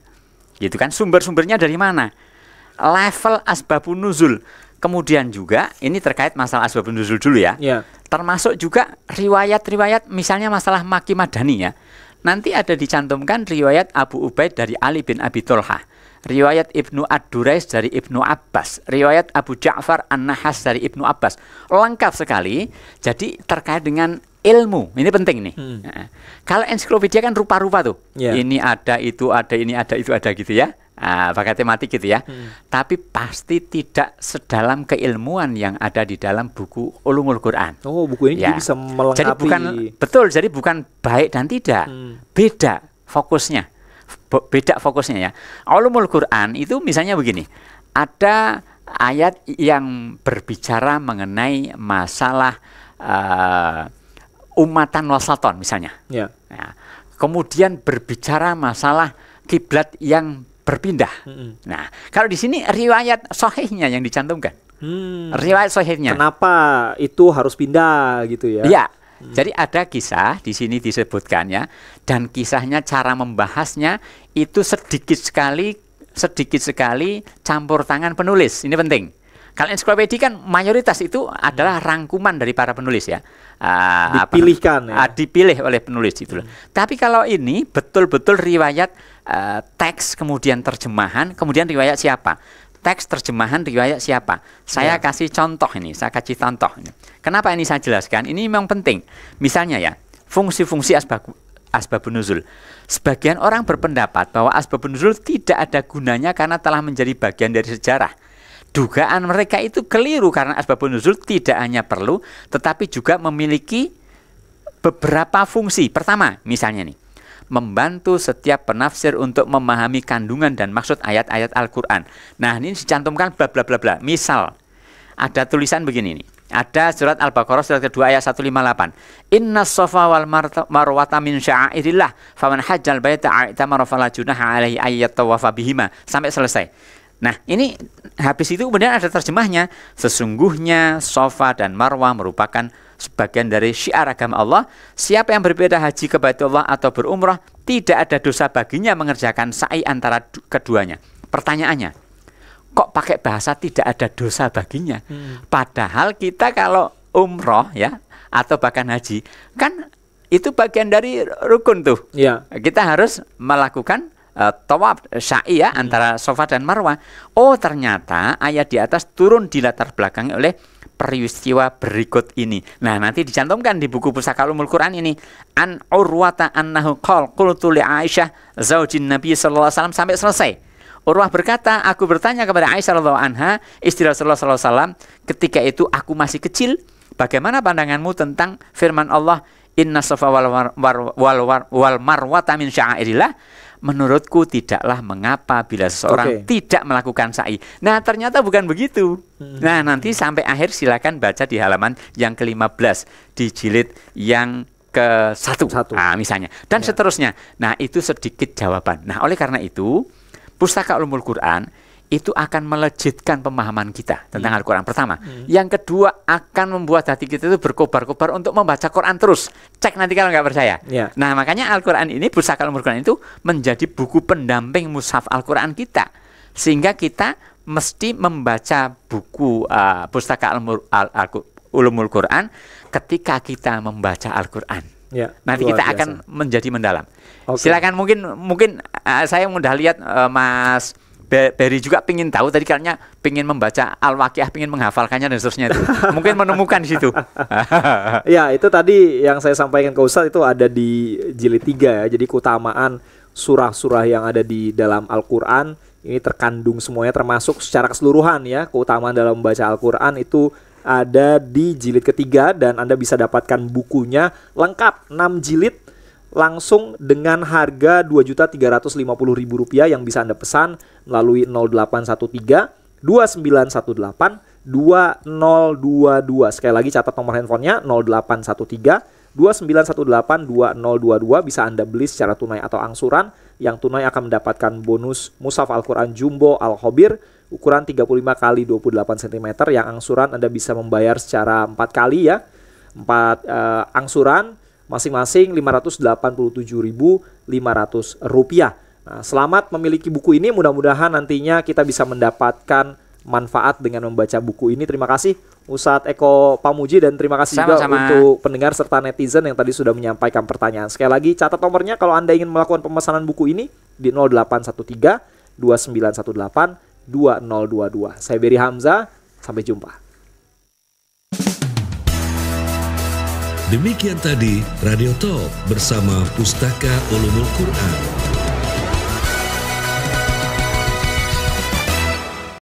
[SPEAKER 4] Gitu kan, sumber-sumbernya dari mana? Level asbabun nuzul kemudian juga ini terkait masalah asbab nuzul dulu ya. ya. Termasuk juga riwayat-riwayat misalnya masalah maki madani ya. Nanti ada dicantumkan riwayat Abu Ubaid dari Ali bin Abi Tolha, riwayat Ibnu Ad-Durais dari Ibnu Abbas, riwayat Abu Ja'far An-Nahas dari Ibnu Abbas. Lengkap sekali. Jadi terkait dengan ilmu ini penting nih. Hmm. Kalau ensiklopedia kan rupa-rupa tuh. Yeah. Ini ada, itu ada, ini ada, itu ada gitu ya. Nah, pakai tematik gitu ya. Hmm. Tapi pasti tidak sedalam keilmuan yang ada di dalam buku Ulumul Quran. Oh, buku ini ya. bisa melengkapi. Jadi bukan betul, jadi bukan baik dan tidak. Hmm. Beda fokusnya. Beda fokusnya ya. Ulumul Quran itu misalnya begini. Ada ayat yang berbicara mengenai masalah uh, umatan wasaton misalnya. Ya. Ya. kemudian berbicara masalah kiblat yang berpindah. Hmm. Nah, kalau di sini riwayat sohihnya yang dicantumkan. Hmm. Riwayat sohihnya.
[SPEAKER 3] Kenapa itu harus pindah gitu ya?
[SPEAKER 4] Iya. Hmm. Jadi ada kisah di sini disebutkannya dan kisahnya cara membahasnya itu sedikit sekali sedikit sekali campur tangan penulis. Ini penting. Kalau ensiklopedia kan mayoritas itu adalah rangkuman dari para penulis ya uh, dipilihkan apa, ya. uh, dipilih oleh penulis gitu Hmm. Tapi kalau ini betul-betul riwayat uh, teks kemudian terjemahan, kemudian riwayat siapa? Teks terjemahan riwayat siapa? Saya ya. kasih contoh ini, saya kasih contoh ini. Kenapa ini saya jelaskan? Ini memang penting. Misalnya ya, fungsi-fungsi asbab asbabun nuzul. Sebagian orang berpendapat bahwa asbab nuzul tidak ada gunanya karena telah menjadi bagian dari sejarah dugaan mereka itu keliru karena asbabun nuzul tidak hanya perlu tetapi juga memiliki beberapa fungsi. Pertama, misalnya nih, membantu setiap penafsir untuk memahami kandungan dan maksud ayat-ayat Al-Qur'an. Nah, ini dicantumkan bla bla bla bla. Misal ada tulisan begini nih. Ada surat Al-Baqarah surat kedua ayat 158. Inna sofa wal marwata min sya'irillah. faman hajjal baita a'tamara fala junaha alaihi tawafa bihima sampai selesai. Nah, ini habis itu kemudian ada terjemahnya. Sesungguhnya sofa dan marwah merupakan sebagian dari syiar agama Allah. Siapa yang berbeda haji ke Allah atau berumrah, tidak ada dosa baginya mengerjakan sa'i antara keduanya. Pertanyaannya, kok pakai bahasa tidak ada dosa baginya? Hmm. Padahal kita kalau umroh ya atau bahkan haji kan itu bagian dari rukun tuh. Ya. Kita harus melakukan Tawab eh, tawaf eh, sa'i ya hmm. antara Sofa dan Marwah. Oh ternyata ayat di atas turun di latar belakang oleh peristiwa berikut ini. Nah, nanti dicantumkan di buku pusaka Ulumul Quran ini. An Urwata annahu qol qultu li Aisyah zaujin Nabi sallallahu alaihi wasallam sampai selesai. Urwah berkata, aku bertanya kepada Aisyah radhiallahu anha, istri Rasulullah sallallahu alaihi wasallam, ketika itu aku masih kecil, bagaimana pandanganmu tentang firman Allah Inna safa wal, mar, war, wal, war, marwata min sya'airillah menurutku tidaklah mengapa bila seseorang okay. tidak melakukan sa'i. Nah, ternyata bukan begitu. Hmm. Nah, nanti sampai akhir silakan baca di halaman yang ke-15 di jilid yang ke satu, satu. Nah, misalnya dan ya. seterusnya. Nah, itu sedikit jawaban. Nah, oleh karena itu, pustaka Ulumul Quran itu akan melejitkan pemahaman kita tentang hmm. Al-Quran pertama. Hmm. Yang kedua akan membuat hati kita itu berkobar-kobar untuk membaca Quran terus. Cek nanti kalau nggak percaya. Yeah. Nah makanya Al-Quran ini pusaka Al-Quran itu menjadi buku pendamping mushaf Al-Quran kita sehingga kita mesti membaca buku uh, pustaka Ulumul Quran ketika kita membaca Al-Quran.
[SPEAKER 5] Ya, Nanti kita biasa.
[SPEAKER 4] akan menjadi mendalam. Okay. Silakan mungkin mungkin uh, saya mudah lihat uh, Mas Barry juga pingin tahu tadi karena pingin membaca Al-Waqiah, pingin menghafalkannya dan seterusnya itu. Mungkin menemukan di situ.
[SPEAKER 3] ya, itu tadi yang saya sampaikan ke Ustaz itu ada di jilid 3 ya. Jadi keutamaan surah-surah yang ada di dalam Al-Qur'an ini terkandung semuanya termasuk secara keseluruhan ya. Keutamaan dalam membaca Al-Qur'an itu ada di jilid ketiga dan Anda bisa dapatkan bukunya lengkap 6 jilid langsung dengan harga Rp2.350.000 yang bisa Anda pesan melalui 0813 2918 2022. Sekali lagi catat nomor handphonenya 0813 2918 2022 bisa Anda beli secara tunai atau angsuran. Yang tunai akan mendapatkan bonus Musaf Al-Quran Jumbo Al-Hobir ukuran 35 kali 28 cm yang angsuran Anda bisa membayar secara 4 kali ya. 4 eh, angsuran masing-masing Rp587.500. Nah, selamat memiliki buku ini, mudah-mudahan nantinya kita bisa mendapatkan manfaat dengan membaca buku ini. Terima kasih Ustadz Eko Pamuji dan terima kasih Sama -sama. juga untuk pendengar serta netizen yang tadi sudah menyampaikan pertanyaan. Sekali lagi catat nomornya kalau Anda ingin melakukan pemesanan buku ini di 0813 2918 2022. Saya Beri Hamzah, sampai jumpa.
[SPEAKER 2] Demikian tadi Radio Talk bersama Pustaka Ulumul Quran.